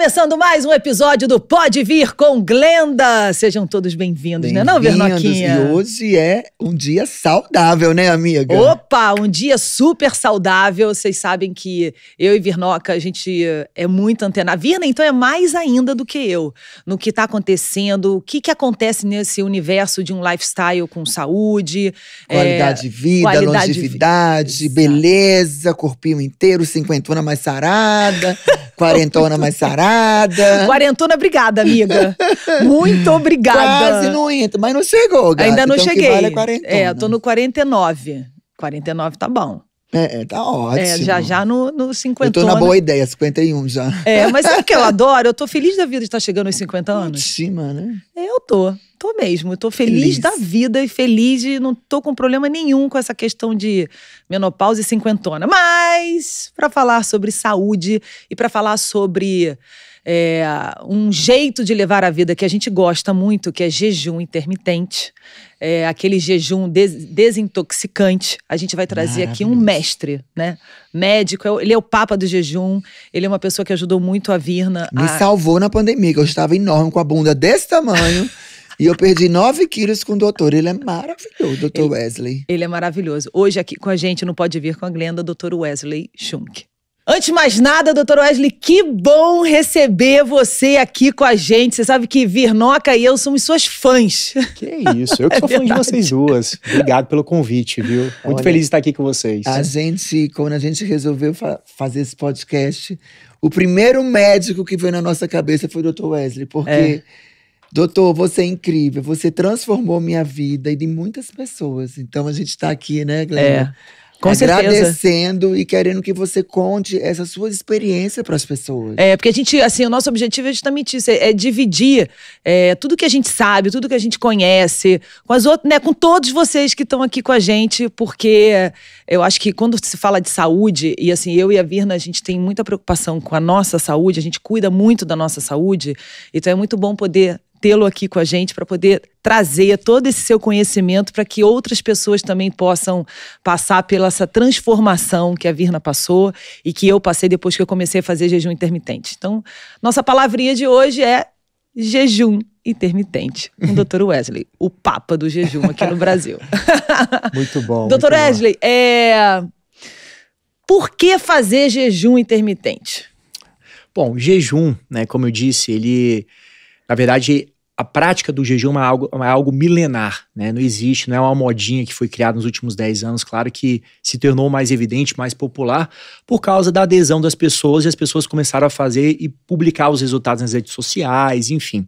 começando mais um episódio do Pode Vir com Glenda. Sejam todos bem-vindos, bem né? Não, Vernoquinha? E hoje é um dia saudável, né, amiga? Opa, um dia super saudável. Vocês sabem que eu e Virnoca, a gente é muito antena. Virna, então, é mais ainda do que eu no que está acontecendo, o que, que acontece nesse universo de um lifestyle com saúde. É, qualidade é, de vida, qualidade longevidade, de... beleza, corpinho inteiro, cinquentona mais sarada, quarentona mais sarada obrigada. Quarentona, obrigada, amiga. Muito obrigada. Quase não entra, mas não chegou, gata. Ainda não então, cheguei. Vale é, quarentona. é, tô no 49. 49 tá bom. É, é tá é, ótimo. É, já já no, no 50 Eu tô na boa ideia, 51 já. É, mas sabe o que eu adoro? Eu tô feliz da vida de estar chegando aos 50 anos. Ótima, né? É, eu tô. Tô mesmo. Eu tô feliz, feliz, da vida e feliz de não tô com problema nenhum com essa questão de menopausa e cinquentona. Mas, para falar sobre saúde e para falar sobre é, um jeito de levar a vida que a gente gosta muito, que é jejum intermitente, é, aquele jejum des desintoxicante. A gente vai trazer aqui um mestre, né? Médico, é ele é o papa do jejum, ele é uma pessoa que ajudou muito a Virna. Me a... salvou na pandemia, que eu estava enorme, com a bunda desse tamanho. E eu perdi 9 quilos com o doutor. Ele é maravilhoso, doutor ele, Wesley. Ele é maravilhoso. Hoje aqui com a gente não Pode Vir com a Glenda, doutor Wesley Schunk. Antes de mais nada, doutor Wesley, que bom receber você aqui com a gente. Você sabe que Virnoca e eu somos suas fãs. Que isso, eu que sou é fã de vocês duas. Obrigado pelo convite, viu? Muito Olha, feliz de estar aqui com vocês. A gente, quando a gente resolveu fa fazer esse podcast, o primeiro médico que veio na nossa cabeça foi o doutor Wesley, porque... É. Doutor, você é incrível, você transformou minha vida e de muitas pessoas. Então a gente está aqui, né, Glenda? É com agradecendo certeza. e querendo que você conte essa sua experiência para as pessoas. É, porque a gente, assim, o nosso objetivo é justamente isso: é, é dividir é, tudo que a gente sabe, tudo que a gente conhece, com as outras, né, com todos vocês que estão aqui com a gente, porque eu acho que quando se fala de saúde, e assim, eu e a Virna, a gente tem muita preocupação com a nossa saúde, a gente cuida muito da nossa saúde, então é muito bom poder tê-lo aqui com a gente para poder trazer todo esse seu conhecimento para que outras pessoas também possam passar pela essa transformação que a Virna passou e que eu passei depois que eu comecei a fazer jejum intermitente. Então, nossa palavrinha de hoje é jejum intermitente o Dr. Wesley, o papa do jejum aqui no Brasil. muito bom. Dr. Muito Wesley, bom. É... por que fazer jejum intermitente? Bom, jejum, né, como eu disse, ele na verdade, a prática do jejum é algo, é algo milenar, né? Não existe, não é uma modinha que foi criada nos últimos 10 anos, claro que se tornou mais evidente, mais popular, por causa da adesão das pessoas e as pessoas começaram a fazer e publicar os resultados nas redes sociais, enfim.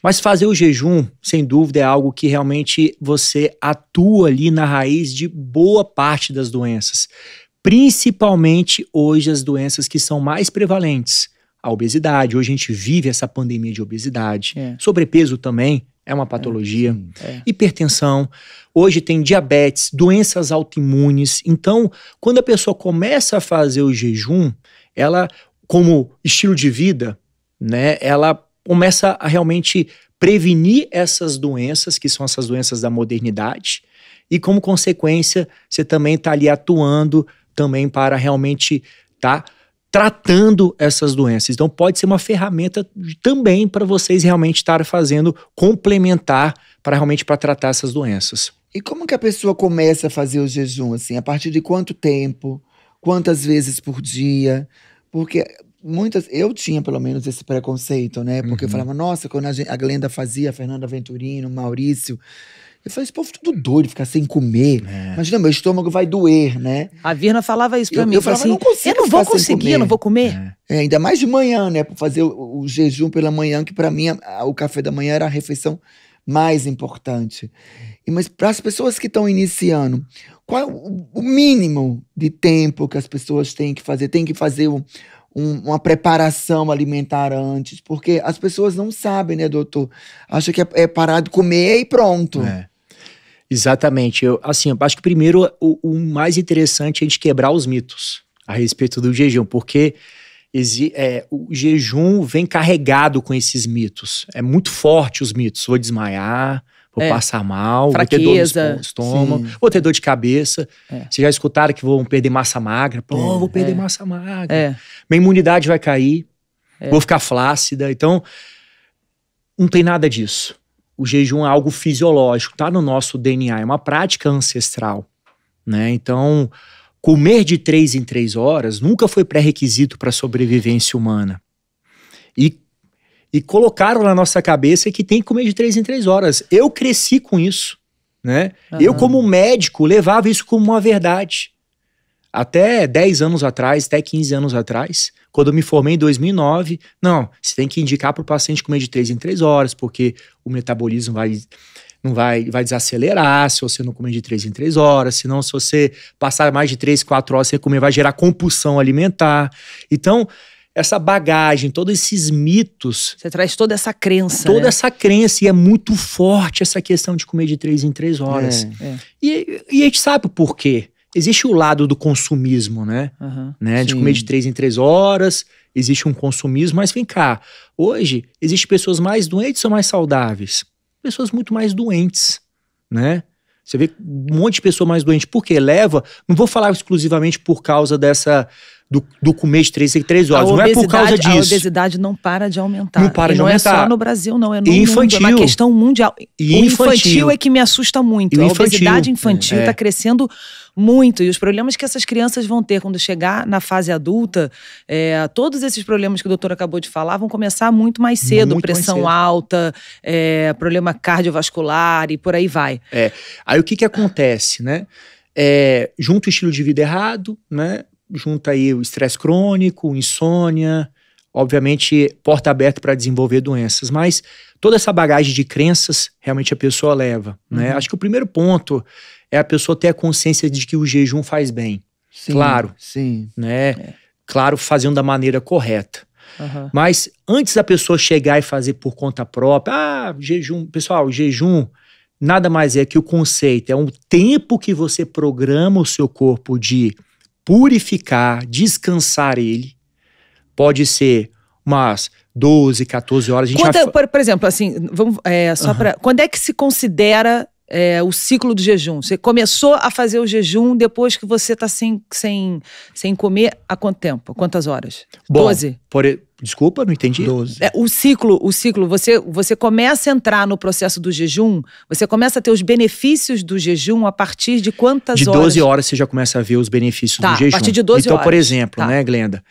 Mas fazer o jejum, sem dúvida, é algo que realmente você atua ali na raiz de boa parte das doenças, principalmente hoje as doenças que são mais prevalentes a obesidade. Hoje a gente vive essa pandemia de obesidade. É. Sobrepeso também é uma é, patologia. É, Hipertensão. Hoje tem diabetes, doenças autoimunes. Então, quando a pessoa começa a fazer o jejum, ela, como estilo de vida, né, ela começa a realmente prevenir essas doenças, que são essas doenças da modernidade, e como consequência, você também está ali atuando também para realmente estar tá tratando essas doenças. Então, pode ser uma ferramenta também para vocês realmente estarem fazendo complementar para realmente para tratar essas doenças. E como que a pessoa começa a fazer o jejum assim? A partir de quanto tempo? Quantas vezes por dia? Porque muitas eu tinha pelo menos esse preconceito, né? Porque uhum. eu falava, nossa, quando a, a Glenda fazia, a Fernanda Venturino, Maurício, eu falei, esse povo tudo doido, ficar sem comer. É. Imagina, meu estômago vai doer, né? A Virna falava isso pra eu, mim. Eu falava, assim, eu não consigo. Eu não vou conseguir, eu não vou comer. É. É, ainda mais de manhã, né? Pra fazer o, o jejum pela manhã, que para mim a, o café da manhã era a refeição mais importante. E, mas para as pessoas que estão iniciando, qual é o, o, mínimo de tempo que as pessoas têm que fazer? Tem que fazer um, um, uma preparação alimentar antes, porque as pessoas não sabem, né, doutor? Acha que é, é parar de comer e pronto. É. Exatamente. Eu, assim, eu acho que primeiro o, o, mais interessante é a gente quebrar os mitos a respeito do jejum, porque exi, é, o jejum vem carregado com esses mitos. É muito forte os mitos. Vou desmaiar, vou é. passar mal, Fraqueza, vou ter dor no estômago, sim. vou ter dor de cabeça. É. Vocês já escutaram que vão perder massa magra? Pô, é, vou perder é. massa magra. É. Minha imunidade vai cair, é. vou ficar flácida. Então, não tem nada disso o jejum é algo fisiológico, tá no nosso DNA, é uma prática ancestral, né? Então, comer de três em três horas nunca foi pré-requisito para a sobrevivência humana. E, e colocaram na nossa cabeça que tem que comer de três em três horas. Eu cresci com isso, né? Uhum. Eu, como médico, levava isso como uma verdade. Até 10 anos atrás, até 15 anos atrás, quando eu me formei em 2009, não, você tem que indicar para o paciente comer de 3 em 3 horas, porque o metabolismo vai não vai, vai desacelerar se você não comer de 3 em 3 horas, senão se você passar mais de 3, 4 horas sem comer, vai gerar compulsão alimentar. Então, essa bagagem, todos esses mitos. Você traz toda essa crença. Toda né? essa crença, e é muito forte essa questão de comer de 3 em 3 horas. É, é. E, e a gente sabe o porquê existe o lado do consumismo, né? Uhum, né? De sim. comer de três em três horas, existe um consumismo, mas vem cá. Hoje, existem pessoas mais doentes ou mais saudáveis? Pessoas muito mais doentes, né? Você vê um monte de pessoa mais doente. Por quê? leva? Não vou falar exclusivamente por causa dessa do, do comer de 3 em 3 horas. Não é por causa disso. A obesidade não para de aumentar. Não para e de não é aumentar. Não é só no Brasil, não. É no infantil. mundo. É uma questão mundial. E o infantil. infantil é que me assusta muito. E a infantil. obesidade infantil está é. Tá crescendo muito. E os problemas que essas crianças vão ter quando chegar na fase adulta, é, todos esses problemas que o doutor acabou de falar vão começar muito mais cedo. Muito pressão mais cedo. alta, é, problema cardiovascular e por aí vai. É. Aí o que, que acontece, né? É, junto o estilo de vida errado, né? junta aí o estresse crônico, insônia, obviamente porta aberta para desenvolver doenças, mas toda essa bagagem de crenças realmente a pessoa leva, né? Uhum. Acho que o primeiro ponto é a pessoa ter a consciência de que o jejum faz bem. Sim, claro. Sim. Né? É. Claro, fazendo da maneira correta. Uhum. Mas antes da pessoa chegar e fazer por conta própria, ah, jejum, pessoal, jejum nada mais é que o conceito, é um tempo que você programa o seu corpo de purificar, descansar ele. Pode ser umas 12, 14 horas. Quando, já... por, por, exemplo, assim, vamos, é, só uhum. para. Quando é que se considera é, o ciclo do jejum. Você começou a fazer o jejum depois que você está sem, sem, sem comer há quanto tempo? Quantas horas? Bom, Doze? Por, desculpa, não entendi. Doze. É, o ciclo, o ciclo, você, você começa a entrar no processo do jejum, você começa a ter os benefícios do jejum a partir de quantas de horas? De 12 horas você já começa a ver os benefícios tá, do jejum. A partir de 12 então, horas. Então, por exemplo, tá. né, Glenda?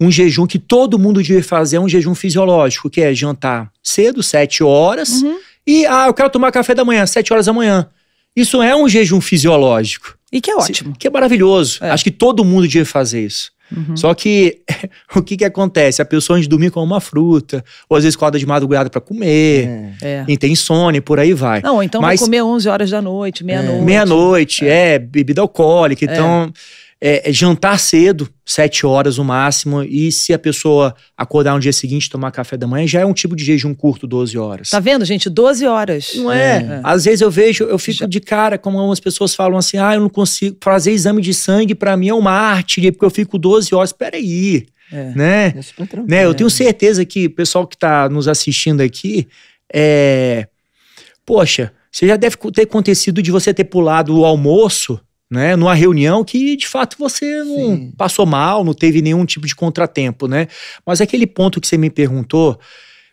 um jejum que todo mundo deve fazer, é um jejum fisiológico, que é jantar cedo, sete horas, uhum. E, ah, eu quero tomar café da manhã, 7 horas da manhã. Isso é um jejum fisiológico. E que é ótimo. que é maravilhoso. É. Acho que todo mundo devia fazer isso. Uhum. Só que o que, que acontece? A pessoa antes de dormir come uma fruta, ou às vezes acorda de madrugada para comer, é. e tem insônia, por aí vai. Não, então Mas, vai comer 11 horas da noite, meia-noite. É, meia-noite, é. é. bebida alcoólica, é. então... É, é, jantar cedo, sete horas no máximo, e se a pessoa acordar no dia seguinte tomar café da manhã, já é um tipo de jejum curto, 12 horas. Tá vendo, gente? 12 horas. Não é? é? é. Às vezes eu vejo, eu fico já. de cara, como algumas pessoas falam assim: ah, eu não consigo fazer exame de sangue, para mim é uma arte porque eu fico 12 horas. Peraí. É, né? É né? Eu né? tenho certeza que o pessoal que está nos assistindo aqui é. Poxa, você já deve ter acontecido de você ter pulado o almoço né? Numa reunião que de fato você não passou mal, não teve nenhum tipo de contratempo, né? Mas aquele ponto que você me perguntou, é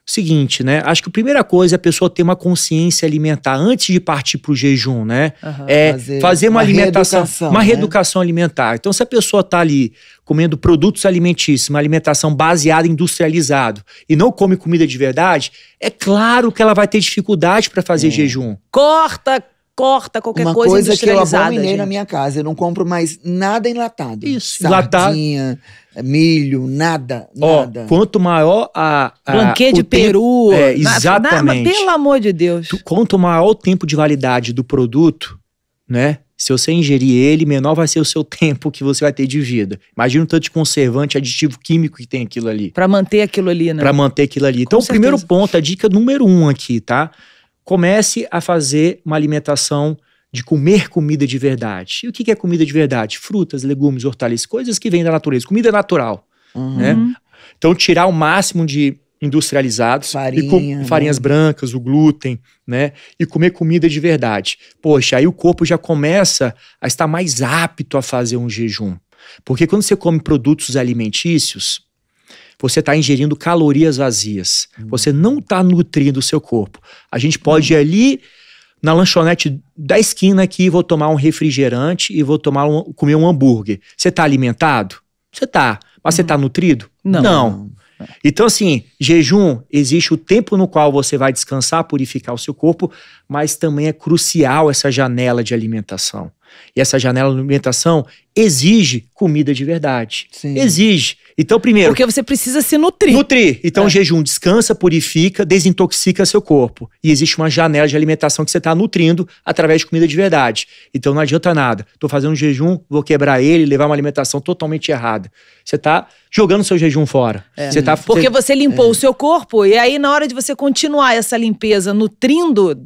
seguinte, né? Acho que a primeira coisa é a pessoa ter uma consciência alimentar antes de partir para o jejum, né? Uhum, é fazer, fazer uma, uma, alimentação, reeducação, uma né? reeducação alimentar. Então, se a pessoa está ali comendo produtos alimentícios, uma alimentação baseada em industrializado e não come comida de verdade, é claro que ela vai ter dificuldade para fazer é. jejum. Corta, corta qualquer Uma coisa, coisa que eu abominei gente. na minha casa. Eu não compro mais nada enlatado. Isso. Sardinha, milho, nada, Ó, nada. Quanto maior a... a Blanquê de peru. Tempo, é, exatamente. Na, pelo amor de Deus. Tu, quanto maior o tempo de validade do produto, né? Se você ingerir ele, menor vai ser o seu tempo que você vai ter de vida. Imagina o tanto de conservante, aditivo químico que tem aquilo ali. Para manter aquilo ali, né? Para manter aquilo ali. Com então, certeza. o primeiro ponto, a dica número um aqui, tá? comece a fazer uma alimentação de comer comida de verdade. E o que é comida de verdade? Frutas, legumes, hortaliças, coisas que vêm da natureza. Comida natural, uhum. né? Então tirar o máximo de industrializados Farinha, e com, né? farinhas né? brancas, o glúten, né? E comer comida de verdade. Poxa, aí o corpo já começa a estar mais apto a fazer um jejum. Porque quando você come produtos alimentícios, você está ingerindo calorias vazias. Uhum. Você não está nutrindo o seu corpo. A gente pode uhum. ir ali na lanchonete da esquina aqui, vou tomar um refrigerante e vou tomar um, comer um hambúrguer. Você está alimentado? Você está. Mas você está uhum. nutrido? Não. não. Então, assim, jejum, existe o tempo no qual você vai descansar, purificar o seu corpo, mas também é crucial essa janela de alimentação. E essa janela de alimentação exige comida de verdade. Sim. Exige. Então, primeiro. Porque você precisa se nutrir. Nutrir. Então, é. jejum descansa, purifica, desintoxica seu corpo. E existe uma janela de alimentação que você está nutrindo através de comida de verdade. Então, não adianta nada. Estou fazendo um jejum, vou quebrar ele, levar uma alimentação totalmente errada. Você está jogando seu jejum fora. É. Você tá, Porque você limpou é. o seu corpo, e aí, na hora de você continuar essa limpeza nutrindo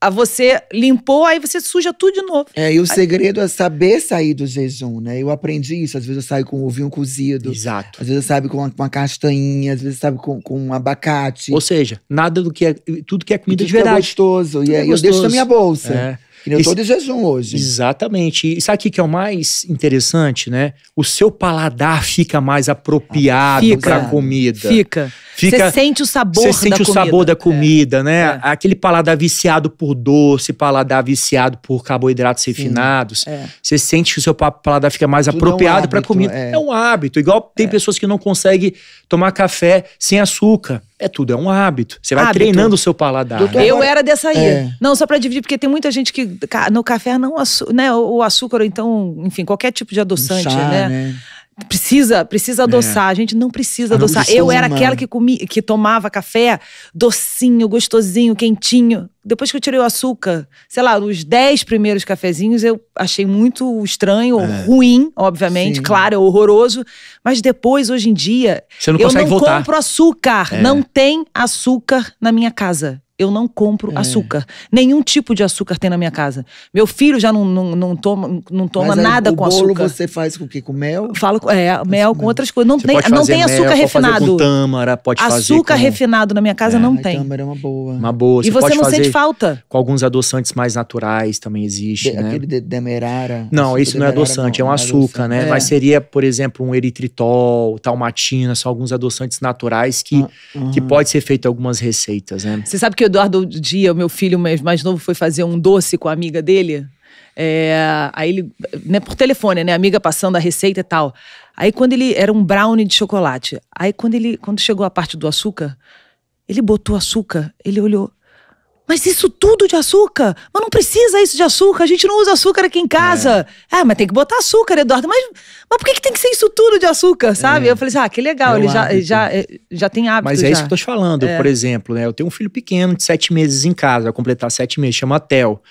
a você limpou, aí você suja tudo de novo. É, e o aí... segredo é saber sair do jejum, né? Eu aprendi isso. Às vezes eu saio com um ovinho cozido. Exato. Às vezes eu saio com uma, uma castanhinha, às vezes eu saio com, com um abacate. Ou seja, nada do que é. Tudo que é comida de verdade. É gostoso. e é, é gostoso. eu deixo na minha bolsa. É. Que nem Esse... todos hoje. Exatamente. E sabe o que é o mais interessante, né? O seu paladar fica mais apropriado para a comida. Fica. Você sente o sabor Você sente da o comida. sabor da é. comida, é. né? É. Aquele paladar viciado por doce, paladar viciado por carboidratos refinados. Você é. sente que o seu paladar fica mais Tudo é apropriado um para comida. É. é. um hábito. Igual tem pessoas que não conseguem tomar café sem açúcar. É tudo, é um hábito. Você vai hábito. treinando o seu paladar. Doutor, né? Eu era dessa aí. É. Não, só para dividir, porque tem muita gente que no café não, né, o açúcar ou então, enfim, qualquer tipo de adoçante, Chá, né? né? precisa, precisa é. adoçar. É. A gente não precisa ah, não adoçar. Precisa, eu era aquela que comia, que tomava café docinho, gostosinho, quentinho. Depois que eu tirei o açúcar, sei lá, os dez primeiros cafezinhos eu achei muito estranho, é. ruim, obviamente, Sim. claro, é horroroso. Mas depois, hoje em dia, Você não eu não voltar. compro açúcar. É. Não tem açúcar na minha casa eu não compro é. açúcar. Nenhum tipo de açúcar tem na minha casa. Meu filho já não, não, não toma, não toma Mas nada aí, com açúcar. O bolo você faz com o quê? Com mel? Falo é, mel com outras coisas. Não você tem, não tem mel, açúcar refinado. com tâmara, pode açúcar fazer Açúcar com... refinado na minha casa é, não tem. Tâmara é uma boa. Uma boa. Você e você não sente falta. Com alguns adoçantes mais naturais também existe, de, né? Aquele de, demerara. Não, isso não é adoçante, não, é um é açúcar, né? É. Mas seria, por exemplo, um eritritol, talmatina, são alguns adoçantes naturais que, ah, que ah. pode ser feito algumas receitas, né? Você sabe que eu Eduardo Dia, o meu filho mais novo, foi fazer um doce com a amiga dele. É, aí ele, né, por telefone, né, amiga passando a receita e tal. Aí quando ele era um brownie de chocolate. Aí quando ele, quando chegou a parte do açúcar, ele botou açúcar, ele olhou, mas isso tudo de açúcar? Mas não precisa isso de açúcar, a gente não usa açúcar aqui em casa. É. Ah, mas tem que botar açúcar, Eduardo. Mas, mas por que, que tem que ser isso tudo de açúcar, sabe? É. Eu falei assim, ah, que legal, é ele já, já, eh, já tem hábito. Mas é já. isso que eu tô te falando, é. por exemplo, né? Eu tenho um filho pequeno de sete meses em casa, vai completar sete meses, chama Tel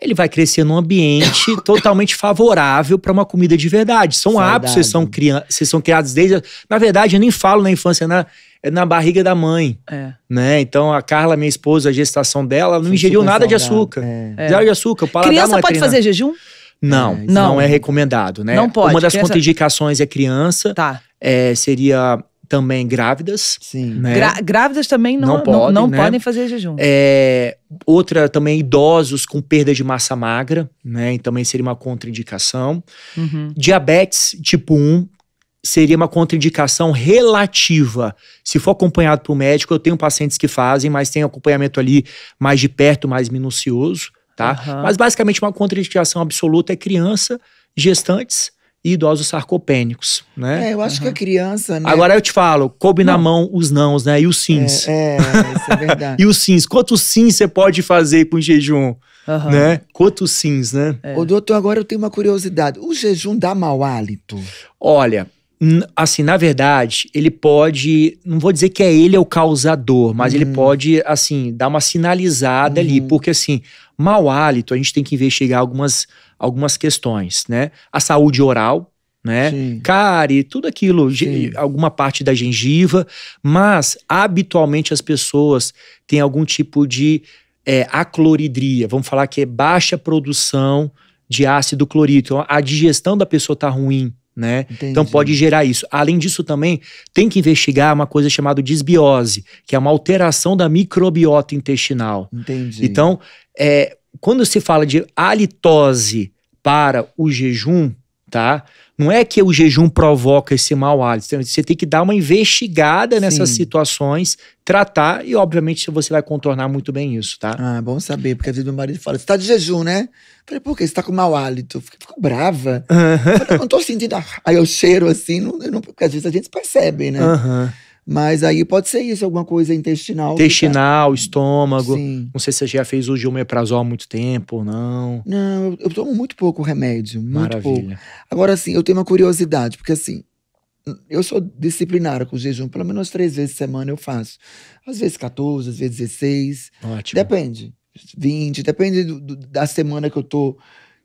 ele vai crescer num ambiente totalmente favorável para uma comida de verdade. São hábitos, vocês são, vocês são criados desde. Na verdade, eu nem falo na infância, na, é na barriga da mãe. É. Né? Então, a Carla, minha esposa, a gestação dela, não Foi ingeriu nada saudável. de açúcar. É. Zero de açúcar. Criança é pode fazer jejum? Não, é, não, não, é recomendado, né? Não pode. Uma das criança... contraindicações é criança. Tá. É, seria também grávidas. Sim. Né? Gra grávidas também não, não, podem, não, não né? podem fazer jejum. É, outra também idosos com perda de massa magra, né? E também seria uma contraindicação. Uhum. Diabetes tipo 1 seria uma contraindicação relativa. Se for acompanhado por um médico, eu tenho pacientes que fazem, mas tem acompanhamento ali mais de perto, mais minucioso, tá? Uhum. Mas basicamente uma contraindicação absoluta é criança, gestantes e idosos sarcopênicos, né? É, eu acho uhum. que a criança, né? Agora eu te falo, coube não. na mão os nãos, né? E os sims. É, é isso é verdade. e os sims. Quantos sims você pode fazer com jejum? Uhum. Né? Quantos sims, né? É. Ô, doutor, agora eu tenho uma curiosidade. O jejum dá mau hálito? Olha, assim, na verdade, ele pode, não vou dizer que é ele é o causador, mas uhum. ele pode, assim, dar uma sinalizada uhum. ali, porque assim, mau hálito, a gente tem que investigar algumas algumas questões, né? A saúde oral, né? Sim. Cárie, tudo aquilo, Sim. alguma parte da gengiva, mas habitualmente as pessoas têm algum tipo de é, acloridria, vamos falar que é baixa produção de ácido clorídrico. Então, a digestão da pessoa tá ruim, né? Então pode gerar isso. Além disso, também tem que investigar uma coisa chamada desbiose, que é uma alteração da microbiota intestinal. Entendi. Então, é, quando se fala de halitose para o jejum, tá? Não é que o jejum provoca esse mau hálito. Então, você tem que dar uma investigada Sim. nessas situações, tratar e, obviamente, você vai contornar muito bem isso, tá? Ah, bom saber, porque às vezes meu marido fala: você tá de jejum, né? Eu falei, por quê? Você tá com mau hálito? Eu fico, fico brava. Uhum. Eu falei, não tô sentindo. Aí eu cheiro assim, não, não, porque às vezes a gente percebe, né? Uhum. Mas aí pode ser isso, alguma coisa intestinal. Tá intestinal, tá... estômago. Sim. Não sei se você já fez uso de omeprazol há muito tempo, ou não. Não, eu, eu tomo muito pouco remédio, muito Maravilha. pouco. Agora, assim, eu tenho uma curiosidade, porque assim, eu sou disciplinada com jejum, pelo menos três vezes por semana eu faço. Às vezes 14, às vezes 16. Ótimo. Depende. 20, depende do, do, da semana que eu tô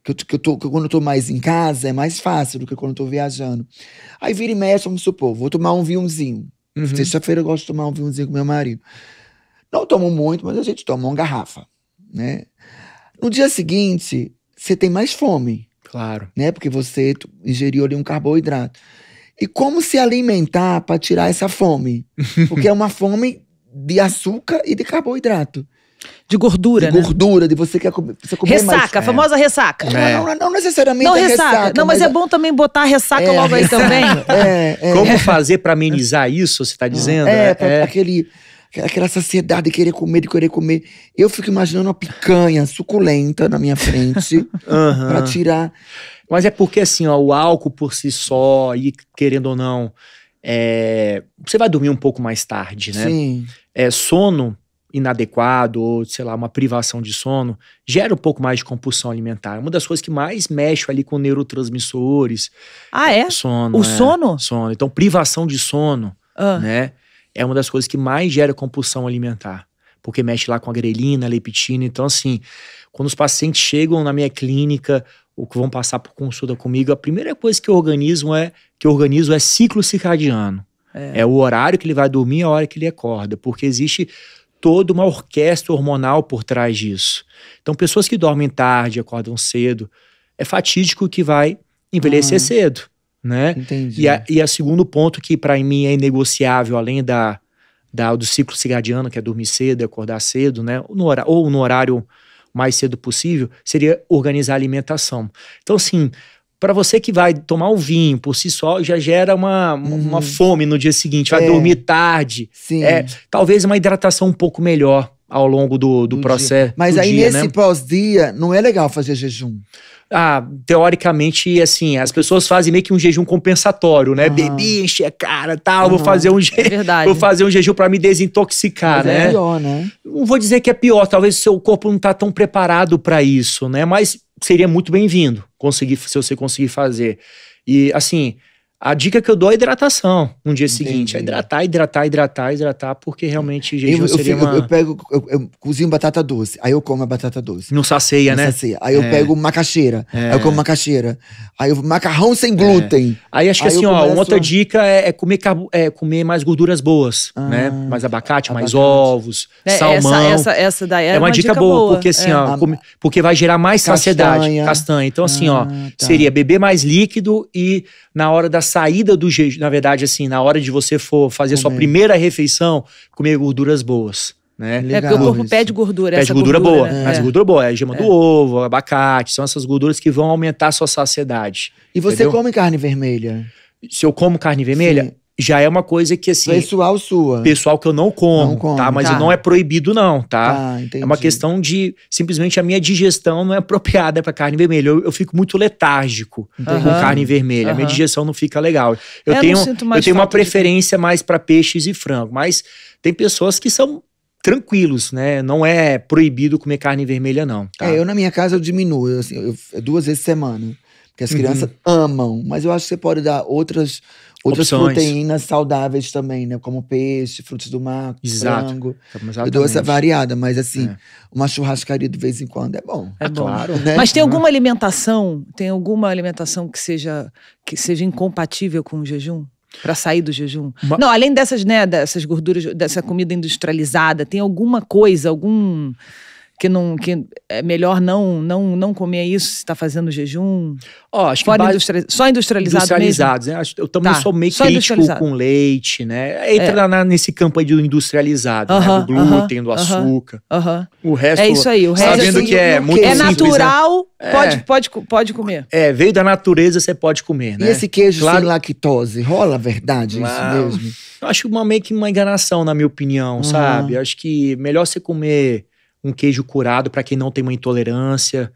que eu, que eu tô, que quando eu tô mais em casa é mais fácil do que quando eu tô viajando. Aí vira e mexe, vamos supor, vou tomar um vinhozinho. Uhum. Sexta-feira eu gosto de tomar um vinhozinho com meu marido. Não tomo muito, mas a gente toma uma garrafa, né? No dia seguinte, você tem mais fome. Claro. Né? Porque você ingeriu ali um carboidrato. E como se alimentar para tirar essa fome? Porque é uma fome de açúcar e de carboidrato. De gordura, de né? gordura, de você quer comer, você comer ressaca, mais. Ressaca, é. famosa ressaca. É. Não, não, não, necessariamente não ressaca. ressaca. Não, mas, mas, é bom também botar ressaca é, logo aí também. É, é. Como fazer para amenizar isso, você tá dizendo? É, pra, é. aquele aquela saciedade de querer comer, de querer comer. Eu fico imaginando uma picanha suculenta na minha frente uhum. para tirar. Mas é porque assim, ó, o álcool por si só, e querendo ou não, é... você vai dormir um pouco mais tarde, né? Sim. É, sono inadequado ou, sei lá, uma privação de sono, gera um pouco mais de compulsão alimentar. Uma das coisas que mais mexe ali com neurotransmissores. Ah, é? Sono. O é, sono? Sono. Então, privação de sono, ah. né? É uma das coisas que mais gera compulsão alimentar. Porque mexe lá com a grelina, a leptina. Então, assim, quando os pacientes chegam na minha clínica ou que vão passar por consulta comigo, a primeira coisa que eu organizo é, que organizo é ciclo circadiano. É. é o horário que ele vai dormir e a hora que ele acorda. Porque existe toda uma orquestra hormonal por trás disso. Então, pessoas que dormem tarde, acordam cedo, é fatídico que vai envelhecer uhum. cedo, né? Entendi. E a, e a segundo ponto que para mim é inegociável, além da, da do ciclo cigadiano, que é dormir cedo, e acordar cedo, né? Ou no, horário, ou no horário mais cedo possível, seria organizar a alimentação. Então, assim, para você que vai tomar o vinho por si só, já gera uma, uhum. uma fome no dia seguinte, vai é. dormir tarde. Sim. É, talvez uma hidratação um pouco melhor ao longo do, do, do processo. Mas aí dia, nesse né? pós-dia, não é legal fazer jejum ah, teoricamente, assim, as pessoas fazem meio que um jejum compensatório, né? Ah. Bebi, enche a cara, tal, vou é fazer um jejum. É verdade. vou fazer um jejum para me desintoxicar, Mas é né? É pior, né? Não vou dizer que é pior, talvez o seu corpo não tá tão preparado para isso, né? Mas seria muito bem-vindo conseguir se você conseguir fazer. E assim, a dica que eu dou é hidratação no dia Entendi. seguinte. É hidratar, hidratar, hidratar, hidratar, porque realmente jejum eu, eu seria uma... Eu, pego, eu, eu, cozinho batata doce, aí eu como a batata doce. Não sacia, Não né? sacia. Aí eu é. pego macaxeira, é. aí eu como é. macaxeira. Aí eu, macarrão sem glúten. É. Aí acho que aí assim, ó, começo... outra dica é, é, comer, carbo, é comer mais gorduras boas, ah, né? Mais abacate, abacate. mais ovos, é, salmão. Essa, essa, essa, daí é, uma, dica, dica boa, boa, porque assim, ó, ah, porque vai gerar mais castanha. saciedade, castanha. Então assim, ah, ó, tá. seria beber mais líquido e na hora da saída do jejum, na verdade, assim, na hora de você for fazer comer. sua primeira refeição, comer gorduras boas. Né? é, é porque o corpo isso. pede gordura. Pede gordura, gordura, boa. Né? Mas é. gordura boa, é gema é. do ovo, abacate, são essas gorduras que vão aumentar a sua saciedade. E você entendeu? come carne vermelha? Se eu como carne vermelha, Sim já é uma coisa que, assim. Pessoal sua. Pessoal que eu não como, não como tá? Mas tá. não é proibido, não, tá? Ah, é uma questão de. Simplesmente a minha digestão não é apropriada para carne vermelha. Eu, eu, fico muito letárgico entendi. com carne vermelha. Uhum. A minha digestão não fica legal. Eu, é, tenho, eu, eu tenho uma preferência de... mais para peixes e frango, mas tem pessoas que são tranquilos, né? Não é proibido comer carne vermelha, não. Tá? É, eu na minha casa eu diminuo, assim, eu, duas vezes semana. Porque as uhum. crianças uhum. amam, mas eu acho que você pode dar outras Outras Opções. proteínas saudáveis também, né? Como peixe, frutos do mar, Exato. frango. Exatamente. Tá, Eu dou essa variada, mas assim, é. uma churrascaria de vez em quando é bom. É ah, bom. Claro. Né? Mas tem uhum. alguma alimentação, tem alguma alimentação que seja, que seja incompatível com o jejum? Para sair do jejum? Não, além dessas, né, dessas gorduras, dessa comida industrializada, tem alguma coisa, algum que não que é melhor não não não comer isso se está fazendo jejum? Ó, oh, acho que base... industri... só industrializado industrializados, mesmo? né? Eu também tá. sou meio só crítico com leite, né? Entra é. na, nesse campo aí do industrializado, uh -huh, né? Do glúten, uh -huh, do açúcar. Uh -huh. O resto É isso aí, o tá resto assim, que é muito É né? natural, é. pode, pode pode comer. É, veio da natureza, você pode comer, né? E esse queijo claro. sem lactose, rola a verdade Uau. isso mesmo? Eu acho uma meio que uma enganação na minha opinião, sabe? Eu acho que melhor você comer um queijo curado para quem não tem uma intolerância.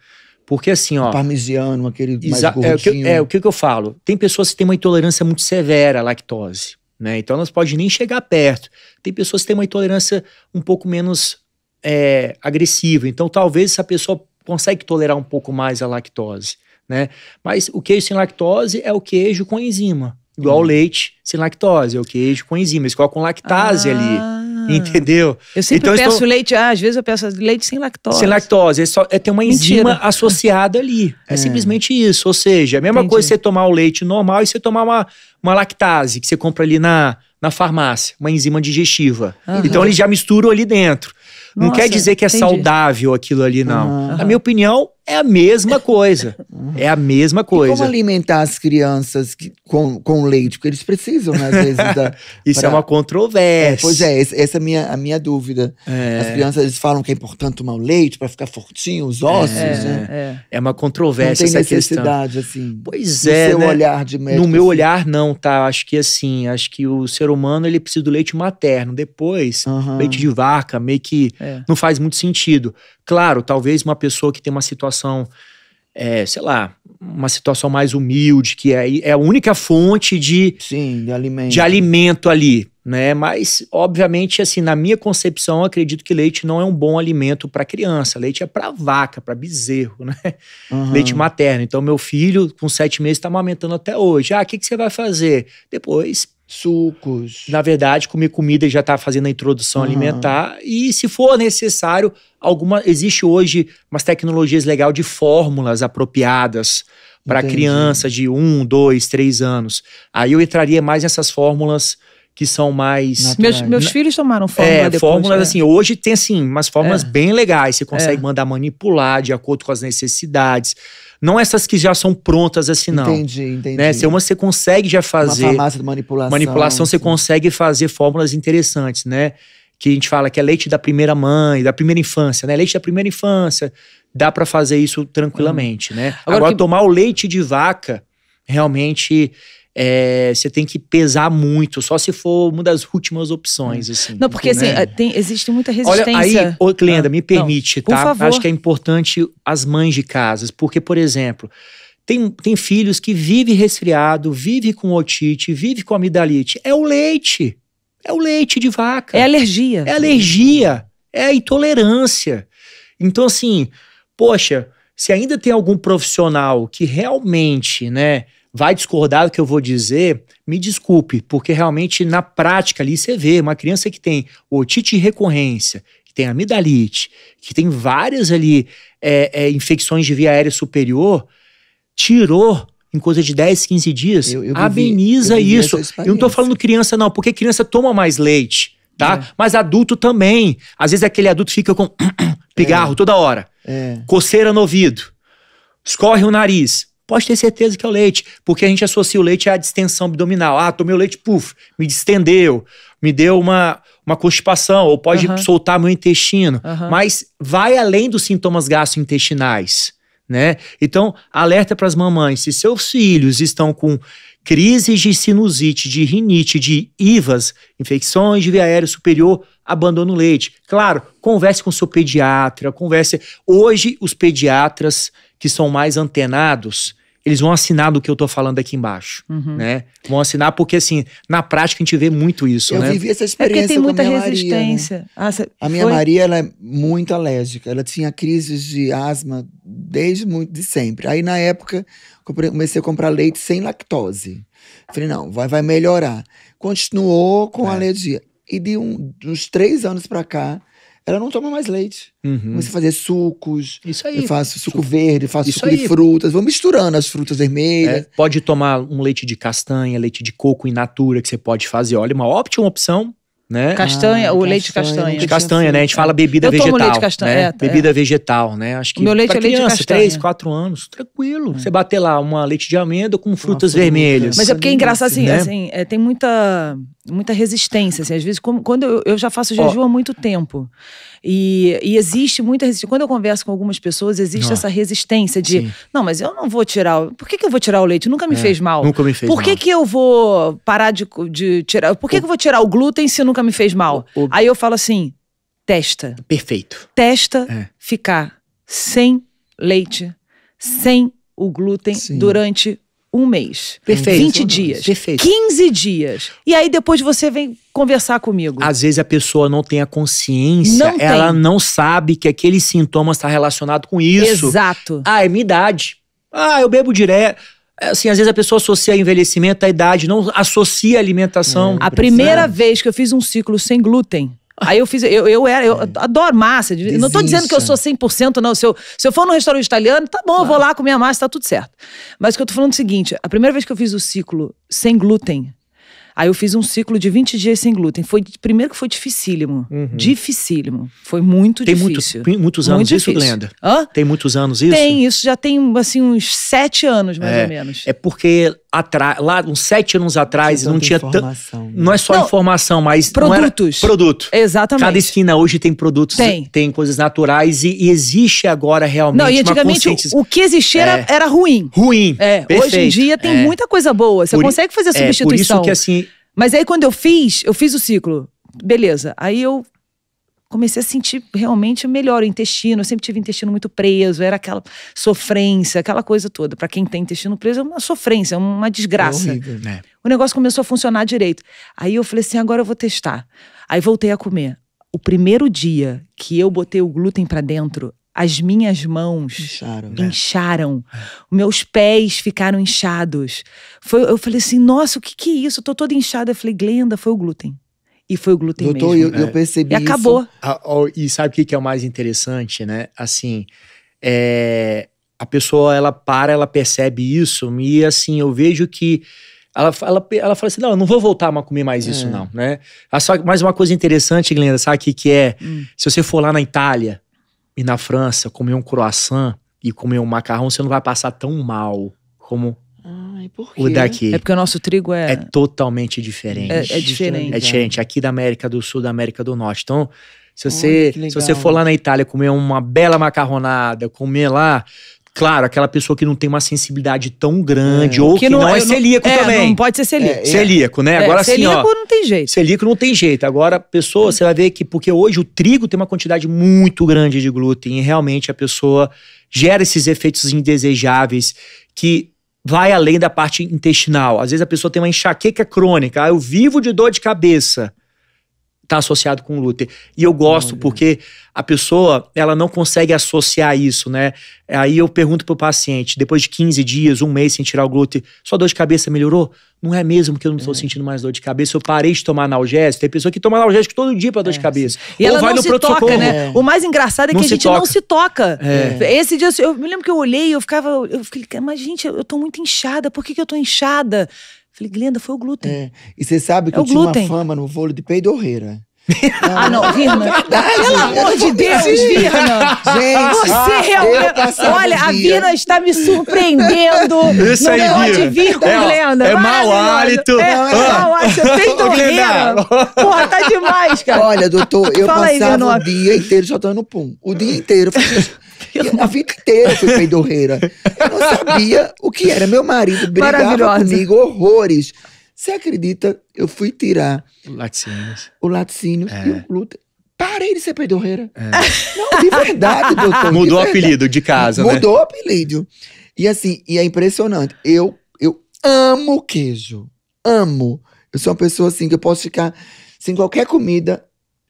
Porque assim, ó. O parmesiano, aquele mais é, gordinho. É, o que, é, o que eu falo? Tem pessoas que têm uma intolerância muito severa à lactose, né? Então elas podem nem chegar perto. Tem pessoas que têm uma intolerância um pouco menos é, agressiva. Então talvez essa pessoa consegue tolerar um pouco mais a lactose, né? Mas o queijo sem lactose é o queijo com enzima. Igual hum. o leite sem lactose, é o queijo com enzima. Eles colocam lactase ah. ali. Entendeu? Eu sempre então, peço estou... leite, ah, às vezes eu peço leite sem lactose. Sem lactose, é só, é, tem uma Mentira. enzima associada ali. É, é, simplesmente isso. Ou seja, a mesma Entendi. coisa você tomar o leite normal e você tomar uma, uma lactase que você compra ali na, na farmácia, uma enzima digestiva. Então eles já misturam ali dentro. Nossa, não quer dizer que é entendi. saudável aquilo ali, não. Uhum. Na minha opinião, é a mesma coisa. É a mesma coisa. E como alimentar as crianças que, com, com leite? Porque eles precisam, né, às vezes. Da, Isso é pra... é uma controvérsia. É, pois é, essa é a minha, a minha dúvida. É. As crianças eles falam que é importante tomar o leite para ficar fortinho, os ossos, é, né? É. é uma controvérsia essa questão. Não tem necessidade, assim. Pois no é. No seu né? olhar de médico. No meu assim. olhar, não, tá? Acho que assim, acho que o ser humano ele precisa do leite materno. Depois, leite de vaca meio que é. não faz muito sentido. Claro, talvez uma pessoa que tem uma situação, é, sei lá, uma situação mais humilde, que é, é a única fonte de, Sim, de, alimento. de alimento ali. Né? Mas, obviamente, assim, na minha concepção, acredito que leite não é um bom alimento para criança. Leite é para vaca, para bezerro, né? Uhum. Leite materno. Então, meu filho, com sete meses, está amamentando até hoje. Ah, o que, que você vai fazer? Depois sucos. Na verdade, comer comida já está fazendo a introdução uhum. alimentar. E se for necessário, alguma existe hoje umas tecnologias legais de fórmulas apropriadas para crianças de 1, 2, 3 anos. Aí eu entraria mais nessas fórmulas que são mais. Meus, meus filhos tomaram fórmula é, depois, Fórmulas, é. assim, hoje tem assim, umas fórmulas é. bem legais. Você consegue é. mandar manipular de acordo com as necessidades. Não essas que já são prontas assim, não. Entendi, entendi. Né? Se é uma você consegue já fazer. Uma farmácia de manipulação. Manipulação, você consegue fazer fórmulas interessantes, né? Que a gente fala que é leite da primeira mãe, da primeira infância, né? Leite da primeira infância. Dá para fazer isso tranquilamente, hum. né? Agora, Agora que... tomar o leite de vaca, realmente é, você tem que pesar muito, só se for uma das últimas opções, hum. assim. Não, porque né? assim, é, tem, existe muita resistência. Olha, aí, Clenda, ah, me permite, não, por tá? Favor. Acho que é importante as mães de casas, porque, por exemplo, tem, tem filhos que vive resfriado, vive com otite, vive com amidalite. É o leite. É o leite de vaca. É alergia. É alergia. É intolerância. Então, assim, poxa, se ainda tem algum profissional que realmente, né, vai discordar do que eu vou dizer, me desculpe, porque realmente na prática ali você vê uma criança que tem otite e recorrência, que tem amidalite, que tem várias ali é, é, infecções de via aérea superior, tirou em coisa de 10, 15 dias, eu, eu vivi, ameniza eu isso. Eu não estou falando criança não, porque criança toma mais leite, tá? É. Mas adulto também. Às vezes aquele adulto fica com pigarro é. toda hora, é. coceira no ouvido, escorre o nariz Pode ter certeza que é o leite, porque a gente associa o leite à distensão abdominal. Ah, tomei o leite, puf, me distendeu, me deu uma, uma constipação, ou pode uhum. soltar meu intestino. Uhum. Mas vai além dos sintomas gastrointestinais, né? Então, alerta para as mamães, se seus filhos estão com crises de sinusite, de rinite, de IVAs, infecções de via aérea superior, o leite. Claro, converse com seu pediatra, converse. Hoje, os pediatras que são mais antenados, eles vão assinar do que eu tô falando aqui embaixo, uhum. né? Vão assinar porque, assim, na prática a gente vê muito isso, eu né? Eu vivi essa experiência é porque tem muita resistência. Maria, né? ah, cê... A minha Foi? Maria, ela é muito alérgica. Ela tinha crises de asma desde muito, de sempre. Aí, na época, comecei a comprar leite sem lactose. Falei, não, vai, vai melhorar. Continuou com é. alergia. E de, um, de uns três anos para cá, ela não toma mais leite. Uhum. Comecei a fazer sucos. Isso aí. Eu faço suco, suco. verde, faço Isso suco aí. de frutas. Vou misturando as frutas vermelhas. É, pode tomar um leite de castanha, leite de coco in natura, que você pode fazer. Olha, uma ótima opção né? Castanha, ah, o leite castanha. castanha. De castanha, né? A gente fala bebida eu vegetal. Tomo leite castanha, né? é, bebida vegetal, né? Acho que o meu leite pra é criança, leite castanha. 3, 4 anos, tranquilo. É. Você bater lá uma leite de amêndoa com frutas fruta, vermelhas. Mas é porque é engraçado assim, né? assim é, tem muita muita resistência, assim, às vezes como, quando eu, eu já faço jejum há muito tempo. E, e existe muita resistência. Quando eu converso com algumas pessoas, existe é. essa resistência de: Sim. não, mas eu não vou tirar. Por que, que eu vou tirar o leite? Nunca me é, fez mal. Nunca me fez Por que, mal. que eu vou parar de, de tirar? Por que, o, que eu vou tirar o glúten se nunca me fez mal? O, Aí eu falo assim: testa. Perfeito. Testa é. ficar sem leite, sem o glúten Sim. durante um mês. Perfeito. 20 dias. Perfeito. 15 dias. E aí depois você vem conversar comigo. Às vezes a pessoa não tem a consciência, não ela tem. não sabe que aquele sintoma está relacionado com isso. Exato. Ah, é minha idade. Ah, eu bebo direto. É assim, às vezes a pessoa associa envelhecimento à idade, não associa alimentação. É, a primeira vez que eu fiz um ciclo sem glúten, Aí eu fiz, eu, eu era, eu é. adoro massa. Desista. Não tô dizendo que eu sou 100%, não. Se eu, se eu for num restaurante italiano, tá bom, eu vou lá comer a massa, tá tudo certo. Mas o que eu tô falando é o seguinte: a primeira vez que eu fiz o ciclo sem glúten, Aí eu fiz um ciclo de 20 dias sem glúten. Foi, primeiro que foi dificílimo. Uhum. Dificílimo. Foi muito tem difícil. Tem muito, muitos anos muito isso, Glenda? Hã? Tem muitos anos isso? Tem, isso já tem assim uns sete anos, mais é, ou menos. É porque atrás, lá uns sete anos atrás, não tinha tanto. Né? Não é só não, informação, mas. Produtos. produto. Exatamente. Cada esquina hoje tem produtos, tem, tem coisas naturais e, e existe agora realmente. Não, e antigamente o que existia é, era ruim. Ruim. É, perfeito. hoje em dia tem é. muita coisa boa. Você por, consegue fazer a substituição. É, por isso que assim. Mas aí quando eu fiz, eu fiz o ciclo. Beleza. Aí eu comecei a sentir realmente melhor o intestino. Eu sempre tive intestino muito preso, era aquela sofrência, aquela coisa toda. Para quem tem intestino preso, é uma sofrência, é uma desgraça. É horrível, né? O negócio começou a funcionar direito. Aí eu falei assim: agora eu vou testar. Aí voltei a comer. O primeiro dia que eu botei o glúten para dentro, as minhas mãos incharam, né? incharam. meus pés ficaram inchados. Foi, eu falei assim, nossa, o que, que é isso? Eu tô toda inchada. Eu falei, Glenda, foi o glúten. E foi o glúten Doutor, mesmo. Doutor, eu, eu, é. percebi E acabou. Isso. Ah, e sabe o que é o mais interessante, né? Assim, é, a pessoa, ela para, ela percebe isso. E assim, eu vejo que ela, ela, ela fala assim: não, eu não vou voltar a comer mais isso, é. não, né? Ah, Mas uma coisa interessante, Glenda, sabe o que, que é? Hum. Se você for lá na Itália e na França comer um croissant e comer um macarrão, você não vai passar tão mal como por quê? O daqui. É porque o nosso trigo é. É totalmente diferente. É, é diferente. É, é. diferente. Aqui da América do Sul, da América do Norte. Então, se você, se você for lá na Itália comer uma bela macarronada, comer lá. Claro, aquela pessoa que não tem uma sensibilidade tão grande, é. ou que, não, não é, é celíaco é, não, também. É, não pode ser celíaco. É, celíaco, né? Agora celíaco sim, ó. Celíaco não tem jeito. Celíaco não tem jeito. Agora, pessoa, você vai ver que, porque hoje o trigo tem uma quantidade muito grande de glúten, e realmente a pessoa gera esses efeitos indesejáveis que vai além da parte intestinal. Às vezes a pessoa tem uma enxaqueca crônica. Ah, eu vivo de dor de cabeça tá associado com o Luther. E eu gosto Olha. porque a pessoa, ela não consegue associar isso, né? Aí eu pergunto pro paciente, depois de 15 dias, um mês sem tirar o glúten, sua dor de cabeça melhorou? Não é mesmo que eu não estou é. sentindo mais dor de cabeça, eu parei de tomar analgésico. Tem pessoa que toma analgésico todo dia para dor é. de cabeça. E Ou ela vai não no se toca, né? É. O mais engraçado é não que a gente toca. não se toca. É. Esse dia, eu me lembro que eu olhei e eu ficava, eu fiquei, mas gente, eu tô muito inchada, por que, que eu tô inchada? Falei, Glenda, foi o glúten. É. E você sabe é que é eu tinha uma fama no vôlei de peidorreira. Né? ah, não, Virna. Verdade, Pelo amor de Deus, Virna. Gente, você ah, realmente. Olha, a Virna está me surpreendendo. Isso aí, é Virna. Pode vir com é, Glenda. É mau hálito. É, ah. é mau hálito. Tem Porra, tá demais, cara. Olha, doutor, eu Fala passava aí, o dia inteiro soltando pum. O dia inteiro. Falei, eu A vida inteira eu fui peidorreira. eu não sabia o que era. Meu marido brigava comigo horrores. Você acredita? Eu fui tirar o laticínio, o laticínio é. e o é. glúten. Parei de ser peidorreira. É. Não, de verdade, doutor. Mudou o apelido de casa, Mudou né? Mudou o apelido. E assim, e é impressionante. Eu, eu amo queijo. Amo. Eu sou uma pessoa assim que eu posso ficar sem qualquer comida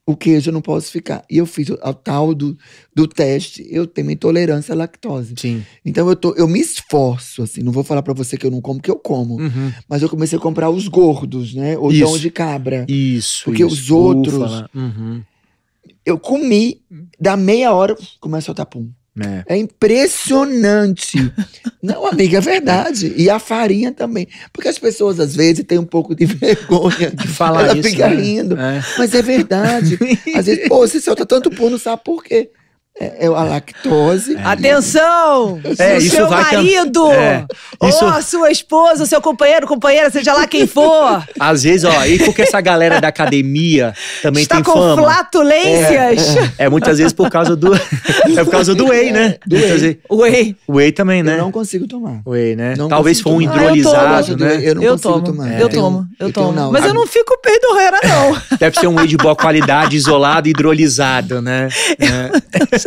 o queijo eu não posso ficar. E eu fiz o, o tal do, do teste, eu tenho intolerância à lactose. Sim. Então eu, tô, eu me esforço, assim, não vou falar para você que eu não como, que eu como. Uhum. Mas eu comecei a comprar os gordos, né? Ou dão de cabra. Isso. Porque isso. os outros. Uhum. Eu comi, da meia hora começa o tapum. É, é impressionante. Não, amiga, é verdade. E a farinha também. Porque as pessoas, às vezes, têm um pouco de vergonha de falar ela isso. Ela fica né? rindo. É. Mas é verdade. Às vezes, pô, esse senhor tá tanto puro, sabe por quê. É, é, a lactose. É. Atenção! É, isso seu vai marido! É, isso... Ou a sua esposa, seu companheiro, companheira, seja lá quem for. Às vezes, ó, e porque essa galera da academia também Está tem com fama. flatulências. É, é, é muitas vezes por causa do... é por causa do whey, né? Do whey. Vezes... Whey. Whey também, né? Eu não consigo tomar. Whey, né? Não Talvez foi um ah, hidrolisado, né? Eu não eu tomo. tomar. Eu tomo, eu, eu tomo. Tenho, Mas eu não fico peidorreira, não. Deve ser um whey de boa qualidade, isolado, hidrolisado, né?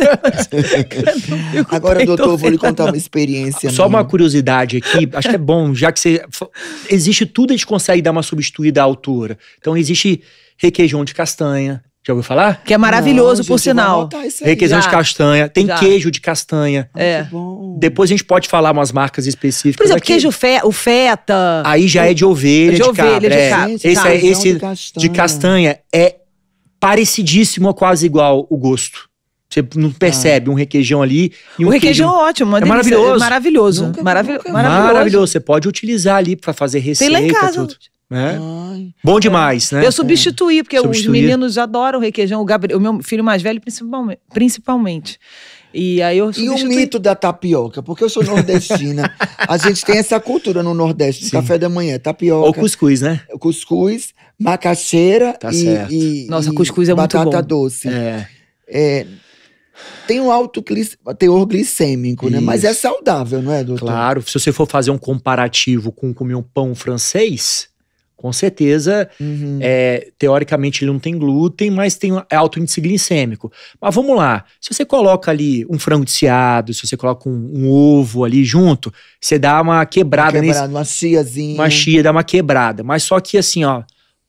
É. Agora, doutor, vou lhe contar uma experiência. Só minha. uma curiosidade aqui, acho que é bom, já que você. Existe tudo, a gente consegue dar uma substituída à altura. Então, existe requeijão de castanha. Já ouviu falar? Que é maravilhoso, Não, por sinal. Requeijão já, de castanha, tem já. queijo de castanha. É. Depois a gente pode falar umas marcas específicas. Por exemplo, queijo fe, o feta. Aí já é de ovelha, de, de ovelha, cabra. De é. Gente, esse, é, esse de castanha. de castanha é parecidíssimo ou quase igual o gosto. Você não ah. percebe ah. um requeijão ali. Um o requeijão é ótimo, é, é maravilhoso. Maravilhoso. Nunca, nunca. maravilhoso. Maravilhoso. Você pode utilizar ali para fazer receita. Tem lá em casa. Tudo. É. Bom demais, né? Eu substituí, porque os meninos adoram requeijão, o, Gabriel, o meu filho mais velho principalmente. E aí eu substituí. E o mito da tapioca, porque eu sou nordestina. a gente tem essa cultura no Nordeste, Sim. café da manhã, tapioca. Ou cuscuz, né? Cuscuz, macaxeira tá e, e, Nossa, cuscuz é muito bom. Batata doce. É. é tem um alto teor glicêmico, Isso. né? Mas é saudável, não é, doutor? Claro, se você for fazer um comparativo com comer um pão francês, com certeza, uhum. é, teoricamente ele não tem glúten, mas tem é alto índice glicêmico. Mas vamos lá, se você coloca ali um frango desfiado, se você coloca um, um ovo ali junto, você dá uma quebrada, uma quebrada nesse, uma chiazinha. Uma chia dá uma quebrada, mas só que assim, ó,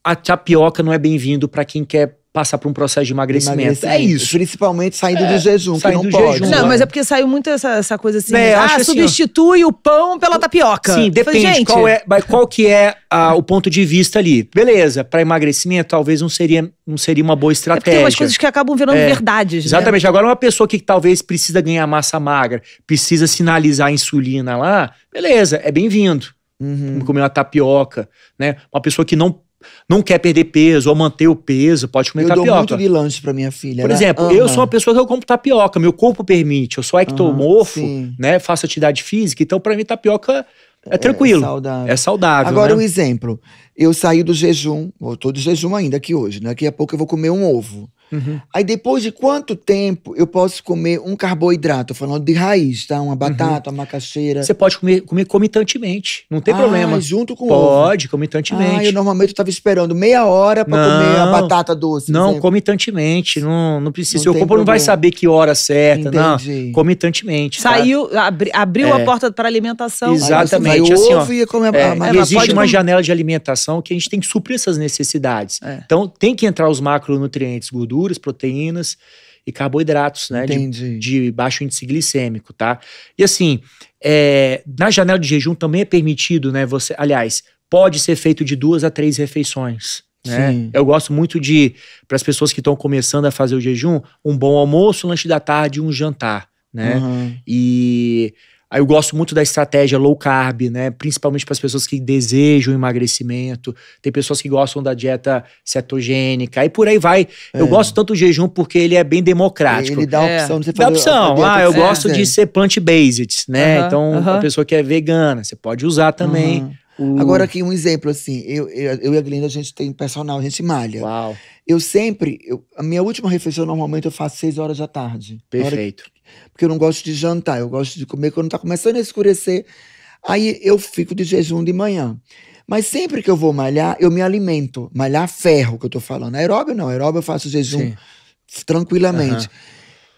a tapioca não é bem-vindo para quem quer passar por um processo de emagrecimento. É emagrecimento. É isso. Principalmente saindo é, do jejum, saindo que não do pode. Jejum, não, é. mas é porque saiu muito essa, essa coisa assim, é, ah, assim, substitui assim, o pão pela tapioca. Sim, depende Gente. qual é, qual que é ah, o ponto de vista ali. Beleza, para emagrecimento talvez não seria, não seria uma boa estratégia. É tem umas coisas que acabam virando é, verdades, né? Exatamente. Né? Agora uma pessoa que talvez precisa ganhar massa magra, precisa sinalizar a insulina lá, beleza, é bem-vindo. Uhum. Comer uma tapioca, né? Uma pessoa que não não quer perder peso ou manter o peso, pode comer eu tapioca. Eu dou muito de lanche pra minha filha. Por né? exemplo, eu sou uma pessoa que eu como tapioca, meu corpo permite, eu sou ectomorfo, uhum, né? Faço atividade física, então para mim tapioca é tranquilo. É saudável. É saudável Agora, né? um exemplo. Eu saí do jejum, eu tô de jejum ainda aqui hoje, né? daqui a pouco eu vou comer um ovo. Uhum. Aí depois de quanto tempo eu posso comer um carboidrato? Falando de raiz, tá? Uma uhum. batata, uhum. uma macaxeira. Você pode comer, comer comitantemente, não tem ah, problema. junto com Pode, ovo. comitantemente. Ah, eu normalmente estava esperando meia hora para comer a batata doce. Não, comitantemente, não, não precisa. Não o corpo não vai saber que hora certa, Entendi. não. Comitantemente. Tá? Saiu, abri, abriu é. a porta para alimentação. Exatamente. Aí você assim, vai, assim, ó, comer é, a, existe uma janela de alimentação que a gente tem que suprir essas necessidades. É. Então tem que entrar os macronutrientes, gordura, gorduras, proteínas e carboidratos, né? Entendi. De, de baixo índice glicêmico, tá? E assim, é, na janela de jejum também é permitido, né? Você, aliás, pode ser feito de duas a três refeições. Né? Sim. Eu gosto muito de, para as pessoas que estão começando a fazer o jejum, um bom almoço, um lanche da tarde e um jantar. Né? Uhum. E Aí eu gosto muito da estratégia low carb, né? Principalmente para as pessoas que desejam emagrecimento. Tem pessoas que gostam da dieta cetogênica. E por aí vai. É. Eu gosto tanto do jejum porque ele é bem democrático. Ele dá a é. opção é. de você fazer Dá a opção. A ah, eu gosto de ser plant-based, né? Uh -huh, então, uh -huh. a pessoa que é vegana, você pode usar também. Uh -huh. Agora aqui um exemplo, assim, eu, eu, eu, e a Glenda a gente tem personal, a gente malha. Uau. Eu sempre, eu, a minha última refeição normalmente eu faço seis horas da tarde. Perfeito porque eu não gosto de jantar, eu gosto de comer quando está começando a escurecer. Aí eu fico de jejum de manhã. Mas sempre que eu vou malhar, eu me alimento. Malhar ferro, que eu estou falando. Aeróbio não, aeróbio eu faço jejum Sim. tranquilamente. Uhum.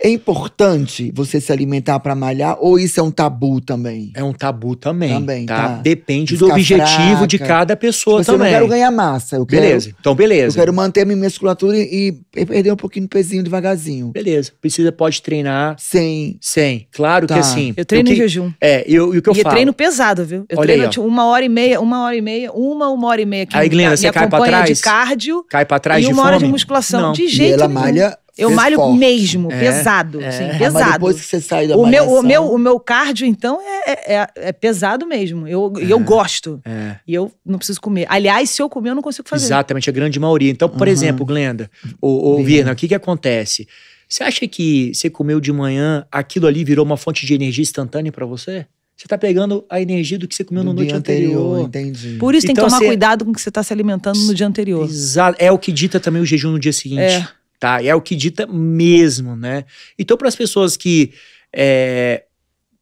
É importante você se alimentar para malhar ou isso é um tabu também? É um tabu também. Também, tá? tá. Depende do objetivo fraca. de cada pessoa tipo, assim, também. Eu quero ganhar massa. Eu beleza. Quero, então, beleza. Eu quero manter minha musculatura e, e perder um pouquinho de pezinho devagarzinho. Beleza. Precisa, pode treinar. Sem. Sem. Claro tá. que assim. Eu treino que, em jejum. É, e o que eu e falo. E treino pesado, viu? Eu Olha treino aí, tipo, uma hora e meia, uma hora e meia, uma, uma hora e meia. Aqui aí, Glenda, você cai pra trás? de cardio. Cai pra trás e de uma fome? hora de musculação. Não. De jeito e ela nenhum. malha eu malho forte. mesmo, é, pesado. É. Sim, ah, pesado. Mas depois que você sai da o meu, o meu O meu cardio, então, é, é, é, é pesado mesmo. Eu, eu é. gosto. É. E eu não preciso comer. Aliás, se eu comer, eu não consigo fazer. Exatamente, a grande maioria. Então, por uhum. exemplo, Glenda, ou, ou Virna, o que, que acontece? Você acha que você comeu de manhã, aquilo ali virou uma fonte de energia instantânea para você? Você tá pegando a energia do que você comeu no, no dia, anterior. Entendi. Por isso então, tem que então, tomar você... cuidado com o que você tá se alimentando no dia anterior. Exato. É o que dita também o jejum no dia seguinte. É tá? E é o que dita mesmo, né? Então, para as pessoas que, é,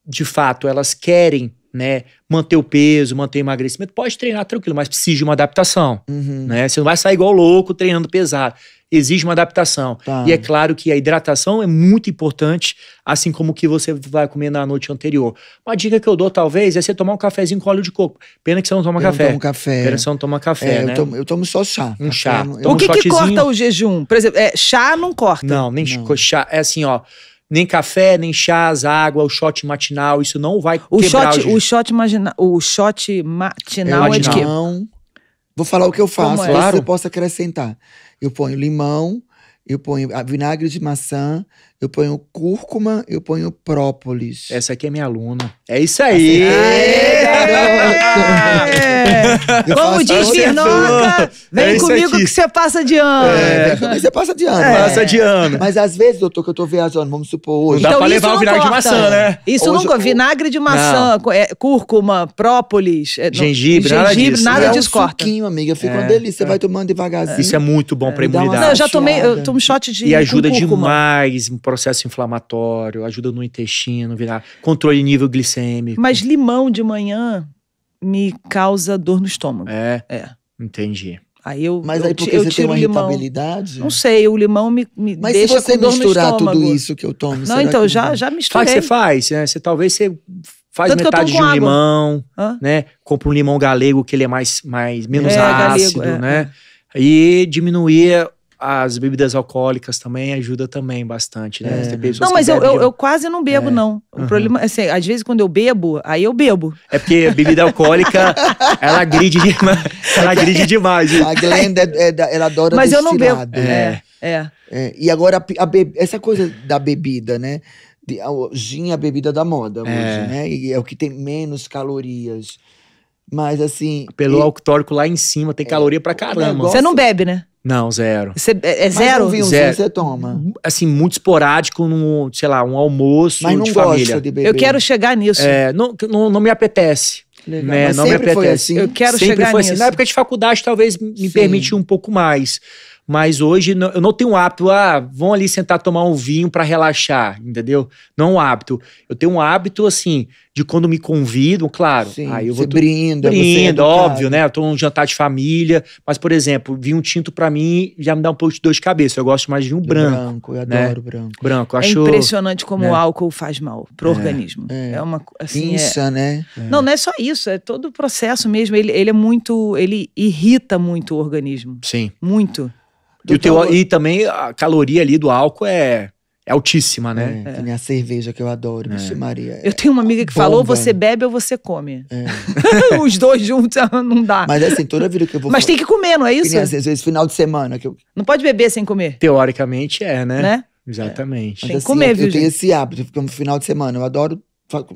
de fato, elas querem né, manter o peso, manter o emagrecimento, pode treinar tranquilo, mas precisa de uma adaptação, uhum. né? Você não vai sair igual louco treinando pesado exige uma adaptação. Tá. E é claro que a hidratação é muito importante, assim como o que você vai comer na noite anterior. Uma dica que eu dou, talvez, é você tomar um cafezinho com óleo de coco. Pena que você não toma eu café. Eu tomo café. Pena que você não toma café, é, né? Eu tomo, eu tomo só chá. Um café, chá. Então, um o que, que corta o jejum? Por exemplo, é, chá não corta. Não, nem não. chá. É assim, ó nem café, nem chás, água, o shot matinal, isso não vai o quebrar shot, o, o shot matinal. O shot é, matinal é, é de quê? Vou falar o que eu faço, é? claro. É? você possa acrescentar. Eu ponho limão, eu ponho vinagre de maçã, eu ponho cúrcuma, eu ponho própolis. Essa aqui é minha aluna. É isso aí! Aê, É. Como diz Firnoca, vem é comigo aqui. que você passa de ano. É, vem comigo que você passa de ano. É. Passa de ano. Mas às vezes, doutor, que eu tô viajando, vamos supor hoje. Não dá então, pra levar o vinagre corta. de maçã, né? Isso hoje, nunca, vinagre de maçã, é, cúrcuma, própolis. É, gengibre, gengibre, nada gengibre, disso. Nada né? disso é um corta. suquinho, amiga, fica uma delícia, você vai tomando devagarzinho. Isso é muito bom pra imunidade. Não, eu já tomei, eu tomo shot de E ajuda demais, processo inflamatório, ajuda no intestino, virar controle nível glicêmico. Mas limão de manhã me causa dor no estômago. É. É. Entendi. Aí eu, Mas aí porque eu você tem uma irritabilidade? Não sei, o limão me, me Mas deixa Mas se você misturar tudo isso que eu tomo, Não, então, já, já misturei. Faz, você faz, né? Você talvez você faz Tanto metade de um água. limão, Hã? né? Compra um limão galego que ele é mais, mais menos é, ácido, galego, é. né? É. E diminuir as bebidas alcoólicas também ajuda também bastante, né? É. Não, mas eu, eu, eu, quase não bebo, é. não. O uhum. problema, assim, às vezes quando eu bebo, aí eu bebo. É porque a bebida alcoólica, ela gride demais. Ela gride demais. A Glenda, é, é ela adora Mas destilado. eu não bebo. Né? É, é. é. E agora, a, be, essa coisa da bebida, né? De, a, o gin é a bebida da moda hoje, é. né? E é o que tem menos calorias. Mas assim. Pelo e... alcoólico lá em cima, tem caloria pra caramba. Negócio... Você não bebe, né? Não, zero. Cê, é, é zero, zero? Um vinhozinho você toma? Assim, muito esporádico, num, sei lá, um almoço Mas não de família. De beber. Eu quero chegar nisso. É, não, não, não me apetece. Legal. Né? Mas não me apetece. Assim. Eu quero sempre chegar assim. nisso. Assim. Na época de faculdade, talvez me Sim. permitiu um pouco mais. Mas hoje não, eu não tenho um hábito, ah, vão ali sentar tomar um vinho para relaxar, entendeu? Não é um hábito. Eu tenho um hábito, assim, de quando me convidam, claro. Sim, aí eu vou. Brinda, é brinda, óbvio, né? Eu tô num jantar de família, mas, por exemplo, vinho tinto para mim já me dá um pouco de dor de cabeça. Eu gosto mais de vinho branco. Branco, eu né? adoro branco. Branco, é acho. É impressionante como né? o álcool faz mal pro é, organismo. É, é, uma assim, Insa, é... né? É. Não, não é só isso, é todo o processo mesmo. Ele, ele é muito. Ele irrita muito o organismo. Sim. Muito. E, teu, e, também a caloria ali do álcool é, é altíssima, né? É, é. minha cerveja que eu adoro, bicho é. Maria. Eu é tenho uma amiga que bomba. falou: você bebe ou você come. É. Os dois juntos não dá. Mas assim, toda vida que eu vou. Mas tem que comer, não é isso? às vezes, final de semana. que eu... Não pode beber sem comer. Teoricamente é, né? né? Exatamente. Mas, tem assim, comer, eu, viu? Eu tenho esse hábito, porque no final de semana eu adoro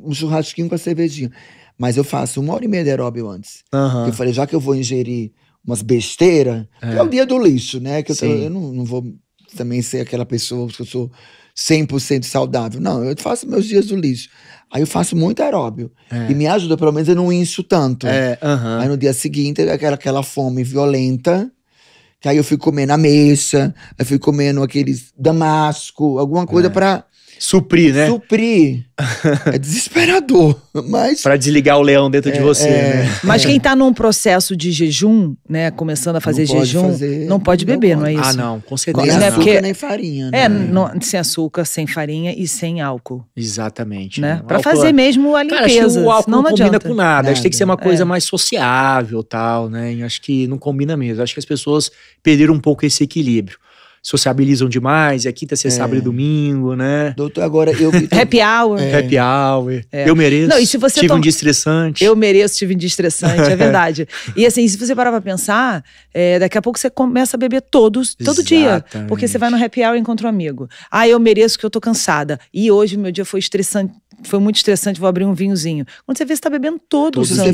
um churrasquinho com a cervejinha. Mas eu faço uma hora e meia de aeróbio antes. Uhum. Eu falei, já que eu vou ingerir umas besteiras, é. é. o é. dia do lixo, né? Que eu, eu não, não, vou também ser aquela pessoa que eu sou 100% saudável. Não, eu faço meus dias do lixo. Aí eu faço muito aeróbio. É. E me ajuda, pelo menos eu não incho tanto. É, uh -huh. Aí no dia seguinte, aquela, aquela fome violenta. Que aí eu fui comendo ameixa, eu fui comendo aqueles damasco, alguma coisa é. para Suprir, né? Suprir. é desesperador, mas... Para desligar o leão dentro é, de você, é, né? Mas quem é. tá num processo de jejum, né, começando a fazer não jejum, fazer, não pode beber, não, não, é isso? Ah, não, com certeza. Nem né? açúcar, Porque nem farinha, é, né? É, não, sem açúcar, sem farinha e sem álcool. Exatamente. Né? né? Para fazer é- mesmo a limpeza, Cara, o álcool não, não combina adianta. com nada, nada. acho que tem que ser uma coisa mais sociável tal, né? acho que não combina mesmo, acho que as pessoas perderam um pouco esse equilíbrio sociabilizam demais, é quinta, sexta, é. sábado e domingo, né? Doutor, agora eu. Happy hour. É. Happy hour. É. Eu mereço. Não, e se você tive um dia estressante. Eu mereço, tive um dia estressante, é verdade. e assim, se você parar pra pensar, é, daqui a pouco você começa a beber todos, todo Exatamente. dia. Porque você vai no happy hour e encontra um amigo. Ah, eu mereço que eu tô cansada. E hoje meu dia foi estressante foi muito estressante, vou abrir um vinhozinho. Quando você vê, você tá bebendo Todos os santo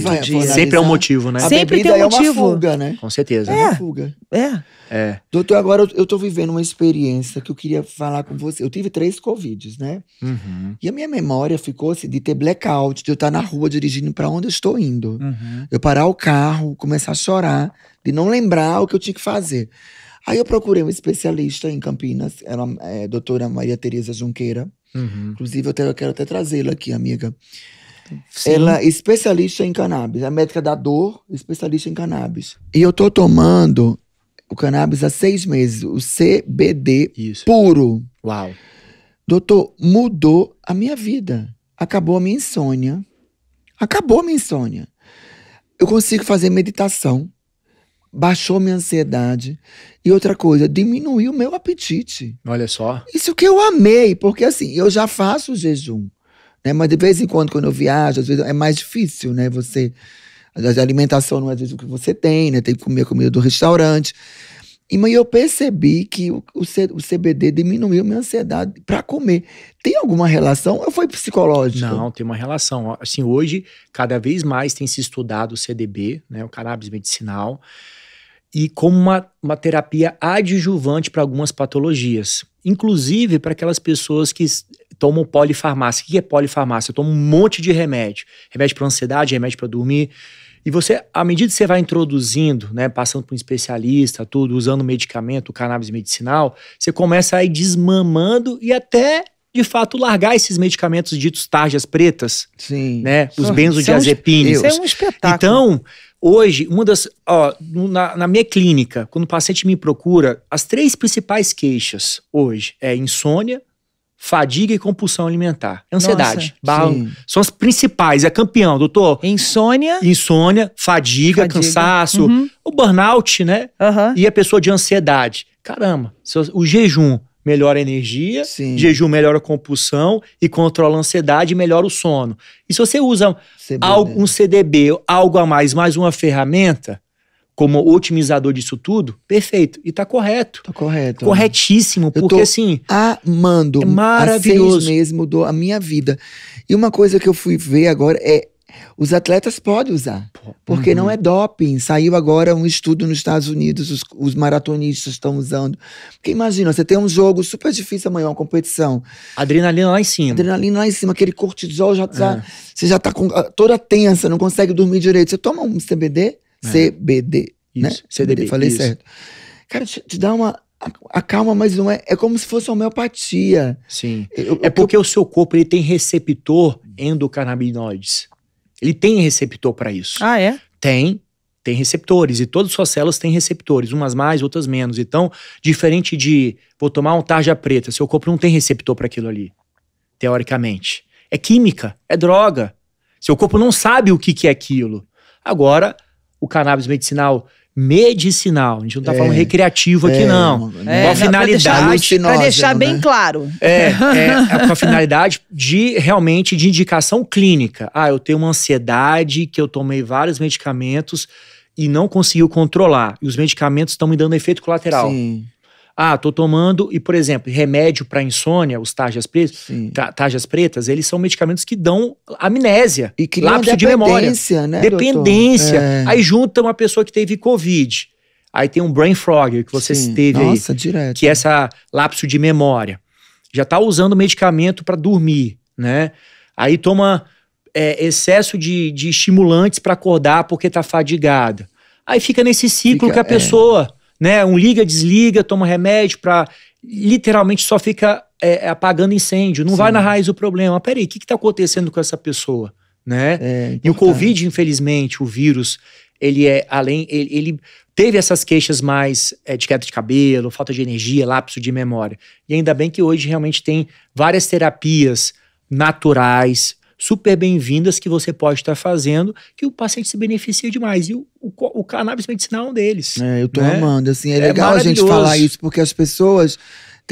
Sempre é um motivo, né? A Sempre tem um motivo. É uma fuga, né? Com certeza. É. é fuga. É. É. Doutor, agora eu estou vivendo uma experiência que eu queria falar com você. Eu tive três Covids, né? Uhum. E a minha memória ficou assim, de ter blackout, de eu estar tá na rua dirigindo para onde eu estou indo. Uhum. Eu parar o carro, começar a chorar, de não lembrar o que eu tinha que fazer. Aí eu procurei um especialista em Campinas, ela é a doutora Maria Tereza Junqueira. Uhum. Inclusive, eu, te, eu quero até trazê-la aqui, amiga. Sim. Ela é especialista em cannabis, a é médica da dor, especialista em cannabis. E eu tô tomando o cannabis há seis meses, o CBD Isso. puro. Uau. Doutor, mudou a minha vida. Acabou a minha insônia. Acabou a minha insônia. Eu consigo fazer meditação. Baixou minha ansiedade. E outra coisa, diminuiu meu apetite. Olha só. Isso que eu amei, porque assim, eu já faço jejum. Né? Mas de vez em quando, quando eu viajo, às vezes é mais difícil, né? Você a alimentação não é às vezes o que você tem, né? Tem que comer a comida do restaurante. E mas eu percebi que o, o CBD diminuiu minha ansiedade para comer. Tem alguma relação ou foi psicológico? Não, tem uma relação. Assim, hoje, cada vez mais tem se estudado o CDB, né, o cannabis medicinal, e como uma, uma terapia adjuvante para algumas patologias. Inclusive para aquelas pessoas que tomam polifarmácia. O que é polifarmácia? Eu tomo um monte de remédio. Remédio para ansiedade, remédio para dormir, e você, à medida que você vai introduzindo, né, passando por um especialista, tudo, usando medicamento, cannabis medicinal, você começa a ir desmamando e até de fato largar esses medicamentos ditos tarjas pretas, Sim. né, os benzodiazepínicos. É isso é um espetáculo. Então, hoje, uma das, ó, na, na minha clínica, quando o paciente me procura, as três principais queixas hoje é insônia, fadiga e compulsão alimentar. Ansiedade, São as principais. É campeão, doutor. Insônia. Insônia, fadiga, fadiga. cansaço, uhum. o burnout, né? Uhum. E a pessoa de ansiedade. Caramba, o jejum melhora a energia, Sim. jejum melhora a compulsão e controla a ansiedade e melhora o sono. E se você usa CBD. um CDB, algo a mais, mais uma ferramenta, como otimizador disso tudo, perfeito. E tá correto. Tá correto. Né? Corretíssimo, eu porque assim. Amando. É maravilhoso. Há seis meses mudou a minha vida. E uma coisa que eu fui ver agora é. Os atletas podem usar, porque uhum. não é doping. Saiu agora um estudo nos Estados Unidos, os, os maratonistas estão usando. Porque imagina, você tem um jogo super difícil amanhã, uma competição. Adrenalina lá em cima. Adrenalina lá em cima, aquele cortisol já, tá, é. você já está com, ah, toda tensa, não consegue dormir direito. Você toma um CBD, é. CBD, né? isso, né? CBD, falei isso. certo. Cara, te, te dá uma acalma, mas não é. É como se fosse homeopatia. Sim. Eu, é porque eu... o seu corpo ele tem receptor endocannabinoides. Ele tem receptor para isso. Ah, é? Tem. Tem receptores. E todas as suas células têm receptores. Umas mais, outras menos. Então, diferente de. Vou tomar um tarja preta. Seu corpo não tem receptor para aquilo ali. Teoricamente. É química. É droga. Seu corpo não sabe o que, que é aquilo. Agora, o cannabis medicinal medicinal. A gente não está é, falando recreativo aqui, é, não. É, com a finalidade. Para deixar, deixar, bem né? claro. É, é, com é a finalidade de realmente de indicação clínica. Ah, eu tenho uma ansiedade que eu tomei vários medicamentos e não conseguiu controlar. E os medicamentos estão me dando efeito colateral. Sim. Ah, tô tomando, e por exemplo, remédio para insônia, os tarjas pretas, tarjas pretas, eles são medicamentos que dão amnésia, e que lapso de memória. Né, dependência. É. Aí junta uma pessoa que teve Covid. Aí tem um brain frog que você Sim. teve Nossa, aí, direto. que é essa lapso de memória. Já tá usando medicamento para dormir, né? Aí toma é, excesso de, de estimulantes para acordar porque tá fadigada. Aí fica nesse ciclo fica, que a é. pessoa né? Um liga, desliga, toma remédio para literalmente só fica é, é apagando incêndio, não Sim. vai na raiz do problema. Peraí, o que está acontecendo com essa pessoa? Né? É e o Covid, infelizmente, o vírus, ele é além, ele, ele teve essas queixas mais é, de queda de cabelo, falta de energia, lapso de memória. E ainda bem que hoje realmente tem várias terapias naturais, super bem-vindas que você pode estar fazendo, que o paciente se beneficia demais. E o, o, o cannabis medicinal é um deles. É, eu tô né? amando, assim, é, é legal a gente falar isso, porque as pessoas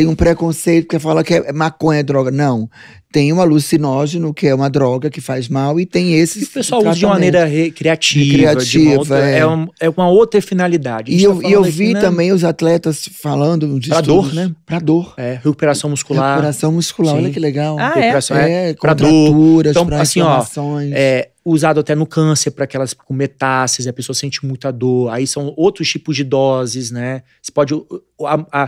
tem um preconceito que fala que é maconha é droga. Não. Tem um alucinógeno, que é uma droga que faz mal, e tem esses. E o pessoal usa de maneira criativa. Criativa. Outra, é. É, um, é. uma outra finalidade. E eu, tá e eu vi também os atletas falando de. Pra estudos, dor, né? Pra dor. É, recuperação muscular. Recuperação muscular, Sim. olha que legal. Ah, é? recuperação é? É, pra dor. Então, pra assim, ó, é, usado até no câncer para aquelas com metástases a pessoa sente muita dor. Aí são outros tipos de doses, né? Você pode a,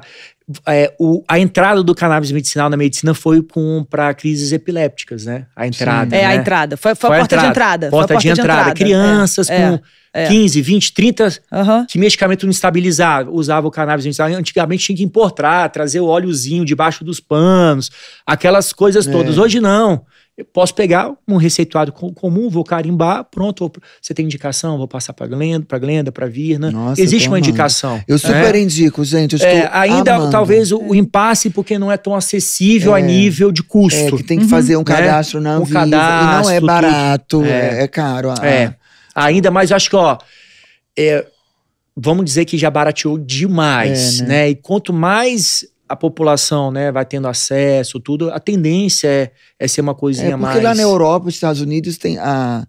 a, é, o, a entrada do cannabis medicinal na medicina foi para crises epilépticas, né? A entrada. Né? É, a né? entrada. Foi, foi, foi a porta entrada. de entrada. Porta, porta de, de entrada. entrada. Crianças é. com é. 15, 20, 30 uhum. que medicamento não estabilizava, usava o cannabis medicinal. Antigamente tinha que importar, trazer o óleozinho debaixo dos panos, aquelas coisas é. todas. Hoje não. Eu posso pegar um receituado comum, vou carimbar, pronto, você tem indicação, vou passar para Glenda, para Glenda, para Virna. Né? Nossa, Existe uma amando. indicação. Eu super é? indico, gente. É, ainda amando. talvez o, o, impasse porque não é tão acessível é. a nível de custo. É que tem que uhum. fazer um né? cadastro na Anvisa. Um cadastro, e não é barato, é. é, caro. Ah. É. Ainda mais, acho que ó, é, vamos dizer que já barateou demais, é, né? né? E quanto mais a população né, vai tendo acesso, tudo, a tendência é, é ser uma coisinha é porque mais. Porque lá na Europa, nos Estados Unidos, tem a,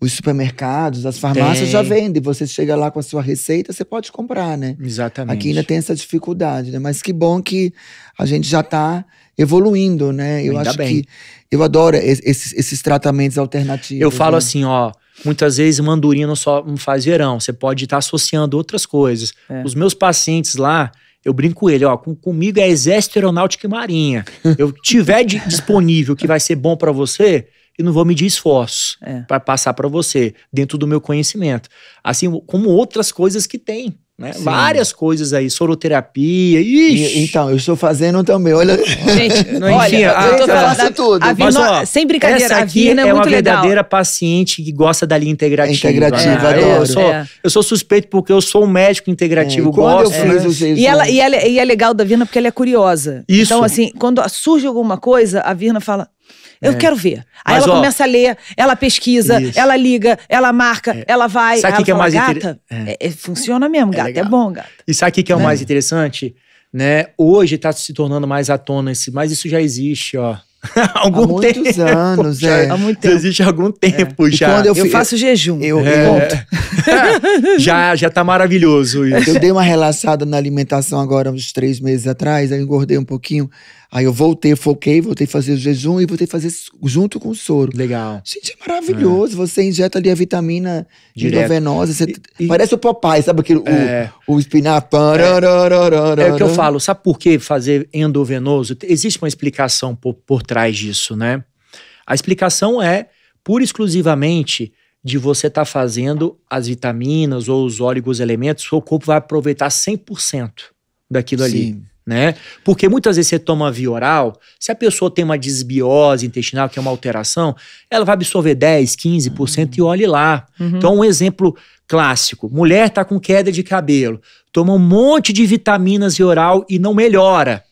os supermercados, as farmácias tem. já vendem. Você chega lá com a sua receita, você pode comprar, né? Exatamente. Aqui ainda tem essa dificuldade, né? Mas que bom que a gente já está evoluindo, né? Eu ainda acho bem. que. Eu adoro esses, esses tratamentos alternativos. Eu falo né? assim, ó. Muitas vezes mandurinha não só não faz verão, você pode estar associando outras coisas. É. Os meus pacientes lá, eu brinco com ele, ó, com, comigo é Exército, Aeronáutica e Marinha. Eu tiver de, disponível que vai ser bom para você, e não vou medir esforço é. para passar para você dentro do meu conhecimento. Assim como outras coisas que tem. Né? Várias coisas aí, soroterapia, ixi. então, eu estou fazendo também, olha. Gente, não, olha, a, eu tô ah, falando tá. da, tudo. A Vino, Mas, ó, sem brincadeira, essa aqui é, é, uma verdadeira legal. paciente que gosta da linha integrativa. Integrativa, né? Eu sou, é. eu sou, suspeito porque eu sou um médico integrativo, é, gosto. Fiz, né? e, ela, e, ela, é, e é legal da Vina porque ela é curiosa. Isso. Então, assim, quando surge alguma coisa, a Vina fala, eu é. quero ver. Aí Mas, ela ó, começa a ler, ela pesquisa, isso. ela liga, ela marca, é. ela vai. Sabe o que, é mais gata? É. É, é. funciona mesmo, é gata. É, bom, gata. E sabe o que, que é o mais interessante? Né? Hoje está se tornando mais à tona esse, mas isso já existe, ó. há muitos tempo, anos, já, é. Há muito tempo. Existe há algum tempo é. já. quando eu, eu faço eu, jejum. Eu, é. já, já tá maravilhoso isso. Eu dei uma relaxada na alimentação agora, uns três meses atrás, eu engordei um pouquinho. Aí eu voltei, foquei, voltei a fazer o jejum e voltei a fazer junto com o soro. Legal. Gente, é maravilhoso. É. Você injeta ali a vitamina endovenosa. Você... Parece o papai, sabe aquele, é. o, o É. é o que eu falo. Sabe por que fazer endovenoso? Existe uma explicação por, por trás disso, né? A explicação é pura e exclusivamente de você estar tá fazendo as vitaminas ou os óleos elementos, seu corpo vai aproveitar 100% daquilo Sim. ali né? Porque muitas vezes você toma via oral, se a pessoa tem uma desbiose intestinal, que é uma alteração, ela vai absorver 10, 15% uhum. e olhe lá. Uhum. uhum. Então, um exemplo clássico: mulher está com queda de cabelo, toma um monte de vitaminas via oral e não melhora.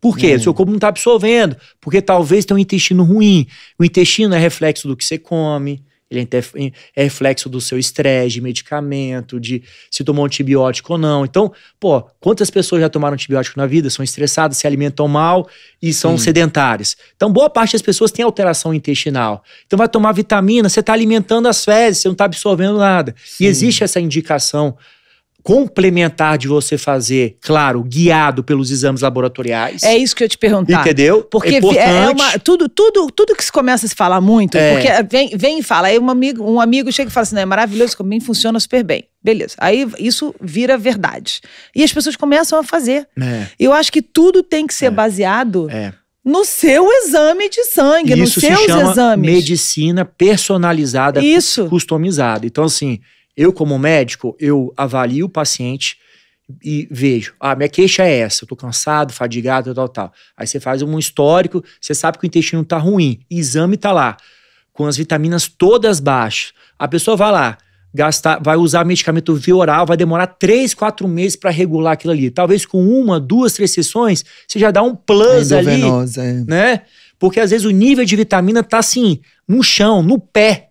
Por quê? Uhum. seu corpo não está absorvendo, porque talvez tenha um intestino ruim. O intestino é reflexo do que você come, ele é, é reflexo do seu estresse, de medicamento, de se tomou um antibiótico ou não. Então, pô, quantas pessoas já tomaram antibiótico na vida, são estressadas, se alimentam mal e são Sim. sedentárias. Então, boa parte das pessoas tem alteração intestinal. Então, vai tomar vitamina, você está alimentando as fezes, você não está absorvendo nada. Sim. E existe essa indicação complementar de você fazer, claro, guiado pelos exames laboratoriais. É isso que eu te perguntar. Entendeu? Porque é, é, é uma, tudo, tudo, tudo que se começa a se falar muito, é. porque vem, vem e fala, aí um amigo, um amigo chega e fala assim, é maravilhoso, mim funciona super bem. Beleza. Aí isso vira verdade. E as pessoas começam a fazer. É. Eu acho que tudo tem que ser é. baseado é. no seu exame de sangue, isso nos seus se chama exames. medicina personalizada, isso. customizada. Então assim, eu, como médico, eu avalio o paciente e vejo, ah, minha queixa é essa, eu tô cansado, fadigado, tal, tal. Aí você faz um histórico, você sabe que o intestino tá ruim, exame tá lá, com as vitaminas todas baixas. A pessoa vai lá, gastar, vai usar medicamento via oral, vai demorar três, quatro meses para regular aquilo ali. Talvez com uma, duas, três sessões, você já dá um plus ali, é. né? Porque às vezes o nível de vitamina tá assim, no chão, no pé.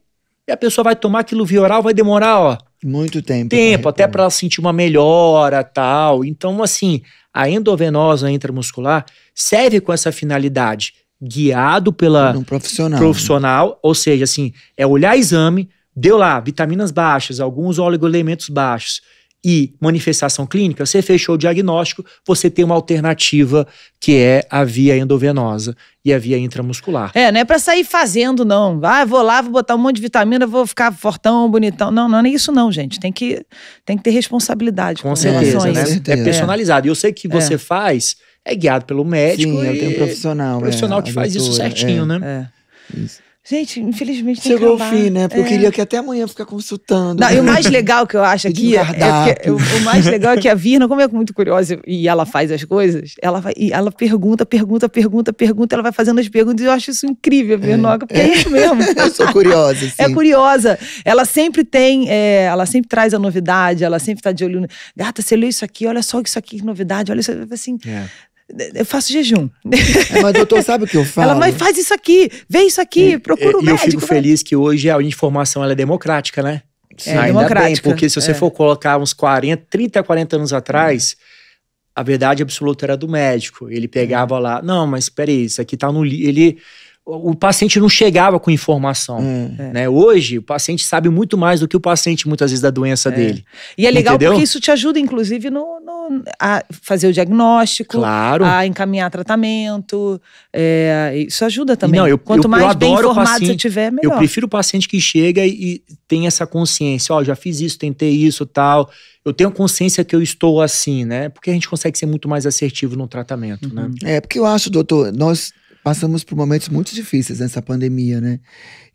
E a pessoa vai tomar aquilo via oral, vai demorar, ó. Muito tempo. Tempo, né? até é. para ela sentir uma melhora tal. Então, assim, a endovenosa intramuscular serve com essa finalidade, guiado pela um profissional. profissional, né? ou seja, assim, é olhar exame, deu lá vitaminas baixas, alguns oligoelementos baixos e manifestação clínica, você fechou o diagnóstico, você tem uma alternativa que é a via endovenosa e a via intramuscular. É, não é para sair fazendo não. Ah, vou lá, vou botar um monte de vitamina, vou ficar fortão, bonitão. Não, não é isso não, gente. Tem que tem que ter responsabilidade com, com certeza, né? É personalizado. E eu sei que é. você faz é guiado pelo médico. Sim, eu é tenho um profissional. Um profissional é, que faz doutora, isso certinho, é, né? É. Isso. Gente, infelizmente Chegou o fim, né? Porque é. eu queria que até amanhã ficar consultando. Não, e o né? mais legal que eu acho aqui é, é o, mais legal é que a Virna, como é muito curiosa e ela faz as coisas, ela vai, e ela pergunta, pergunta, pergunta, pergunta, ela vai fazendo as perguntas e eu acho isso incrível, é, Virnoca, é. porque é. isso mesmo. Eu sou curiosa, é sim. É curiosa. Ela sempre tem, é, ela sempre traz a novidade, ela sempre tá de olho. No, Gata, você leu isso aqui, olha só isso aqui, que novidade, olha isso. Assim, eu faço jejum. Mas, doutor, sabe o que eu falo? Ela, mas faz isso aqui, vê isso aqui, é, procura o um médico. E eu fico feliz que hoje a informação é democrática, né? Sim, é, ainda bem, porque se você é. for colocar uns 40, 30, 40 anos atrás, a verdade absoluta era do médico. Ele pegava lá, não, mas peraí, isso aqui tá no... Ele o paciente não chegava com informação. Hum. É. Né? Hoje, o paciente sabe muito mais do que o paciente, muitas vezes, da doença é. dele. E é legal Entendeu? porque isso te ajuda, inclusive, no, no, a fazer o diagnóstico, claro. a encaminhar tratamento. É, isso ajuda também. Não, eu, Quanto eu, mais eu bem informado paciente, você tiver, melhor. Eu prefiro o paciente que chega e, e tem essa consciência. Ó, oh, já fiz isso, tentei isso, tal eu tenho consciência que eu estou assim, né? Porque a gente consegue ser muito mais assertivo no tratamento, né? uhum. né? É, porque eu acho, doutor, nós passamos por momentos muito difíceis nessa pandemia, né?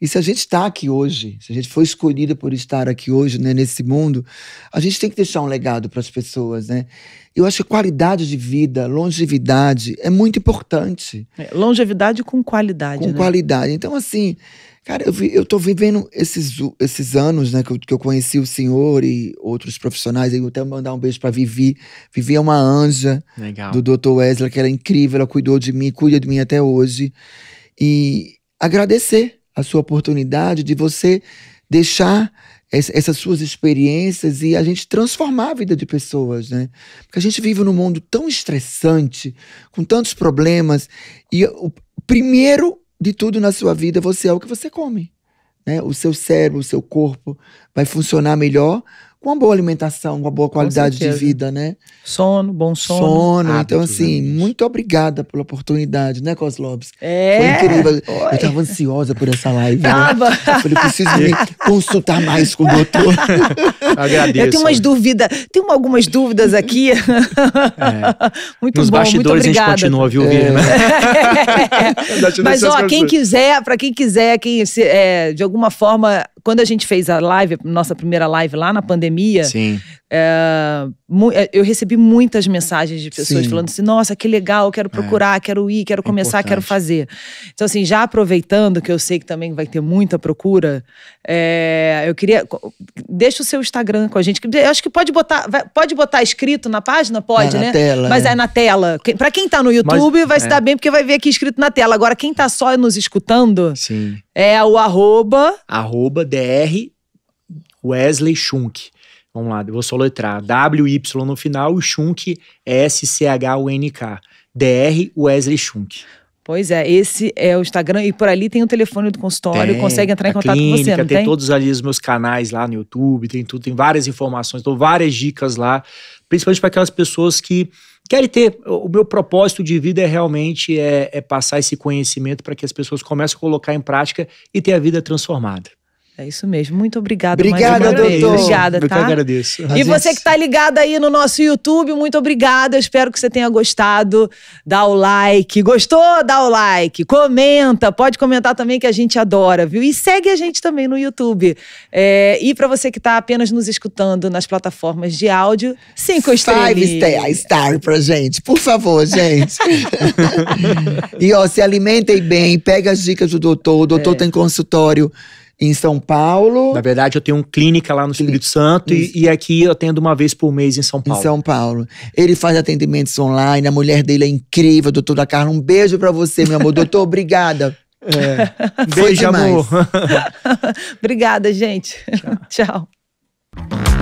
E se a gente está aqui hoje, se a gente foi escolhida por estar aqui hoje, né, nesse mundo, a gente tem que deixar um legado para as pessoas, né? Eu acho que qualidade de vida, longevidade é muito importante. É, longevidade com qualidade. Com né? qualidade. Então, assim, Cara, eu, vi, eu tô vivendo esses, esses anos, né, que eu, que eu conheci o senhor e outros profissionais. Aí eu até mandar um beijo pra Vivi. Vivi é uma anja Legal. do Dr. Wesley, que era é incrível, ela cuidou de mim, cuida de mim até hoje. E agradecer a sua oportunidade de você deixar essas suas experiências e a gente transformar a vida de pessoas, né? Porque a gente vive num mundo tão estressante, com tantos problemas, e o primeiro de tudo na sua vida, você é o que você come. Né? O seu cérebro, o seu corpo vai funcionar melhor com uma boa alimentação, uma boa qualidade de vida, né? Sono, bom sono. Sono. Ah, então, assim, muito obrigada pela oportunidade, né, Coslobes? É. Foi incrível. Oi. Eu tava ansiosa por essa live. Né? Tava. Né? Eu falei, preciso consultar mais com o doutor. Agradeço. Eu tenho umas dúvidas, tem algumas dúvidas aqui. É. Muito Nos bom, bastidores muito obrigada. a gente continua, viu, é. né? É. Mas, ó, quem quiser, para quem quiser, quem se, é, de alguma forma, quando a gente fez a live, nossa primeira live lá na pandemia, pandemia, Sim. É, é, eu recebi muitas mensagens de pessoas Sim. falando assim: nossa, que legal, quero é. procurar, é. quero ir, quero é começar, importante. quero fazer. Então, assim, já aproveitando que eu sei que também vai ter muita procura, eu queria. Deixa o seu Instagram com a gente. Eu acho que pode botar, pode botar escrito na página? Pode, na né? Tela, Mas é. na tela. Para quem tá no YouTube, Mas, vai se dar bem, porque vai ver aqui escrito na tela. Agora, quem tá só nos escutando Sim. é o arroba. Arroba DR Wesley Schunk. Vamos lá, eu vou soletrar. W-Y no final, Schunk, S-C-H-U-N-K. DR Wesley Schunk. Pois é, esse é o Instagram e por ali tem o telefone do consultório, tem, consegue entrar em contato clínica, com você, não tem? Tem todos ali os meus canais lá no YouTube, tem tudo, tem várias informações, dou várias dicas lá, principalmente para aquelas pessoas que querem ter. O meu propósito de vida é realmente é, é passar esse conhecimento para que as pessoas comecem a colocar em prática e ter a vida transformada. É isso mesmo. Muito obrigada, Obrigada, mais doutor. Obrigada, tá? Eu que tá? agradeço. E você que está ligado aí no nosso YouTube, muito obrigada. Eu espero que você tenha gostado. Dá o like. Gostou? Dá o like. Comenta. Pode comentar também que a gente adora, viu? E segue a gente também no YouTube. É, e para você que está apenas nos escutando nas plataformas de áudio, cinco estrelas. Five star, star pra gente. Por favor, gente. e ó, se alimentem bem, pega as dicas do doutor. O doutor é. tem consultório em São Paulo. Na verdade, eu tenho uma clínica lá no Espírito Santo e, e, aqui eu atendo uma vez por mês em São Paulo. Em São Paulo. Ele faz atendimentos online, a mulher dele é incrível, doutora Carla. Um beijo para você, meu amor. Doutor, obrigada. É. Beijo, amor. obrigada, gente. Tchau. Tchau.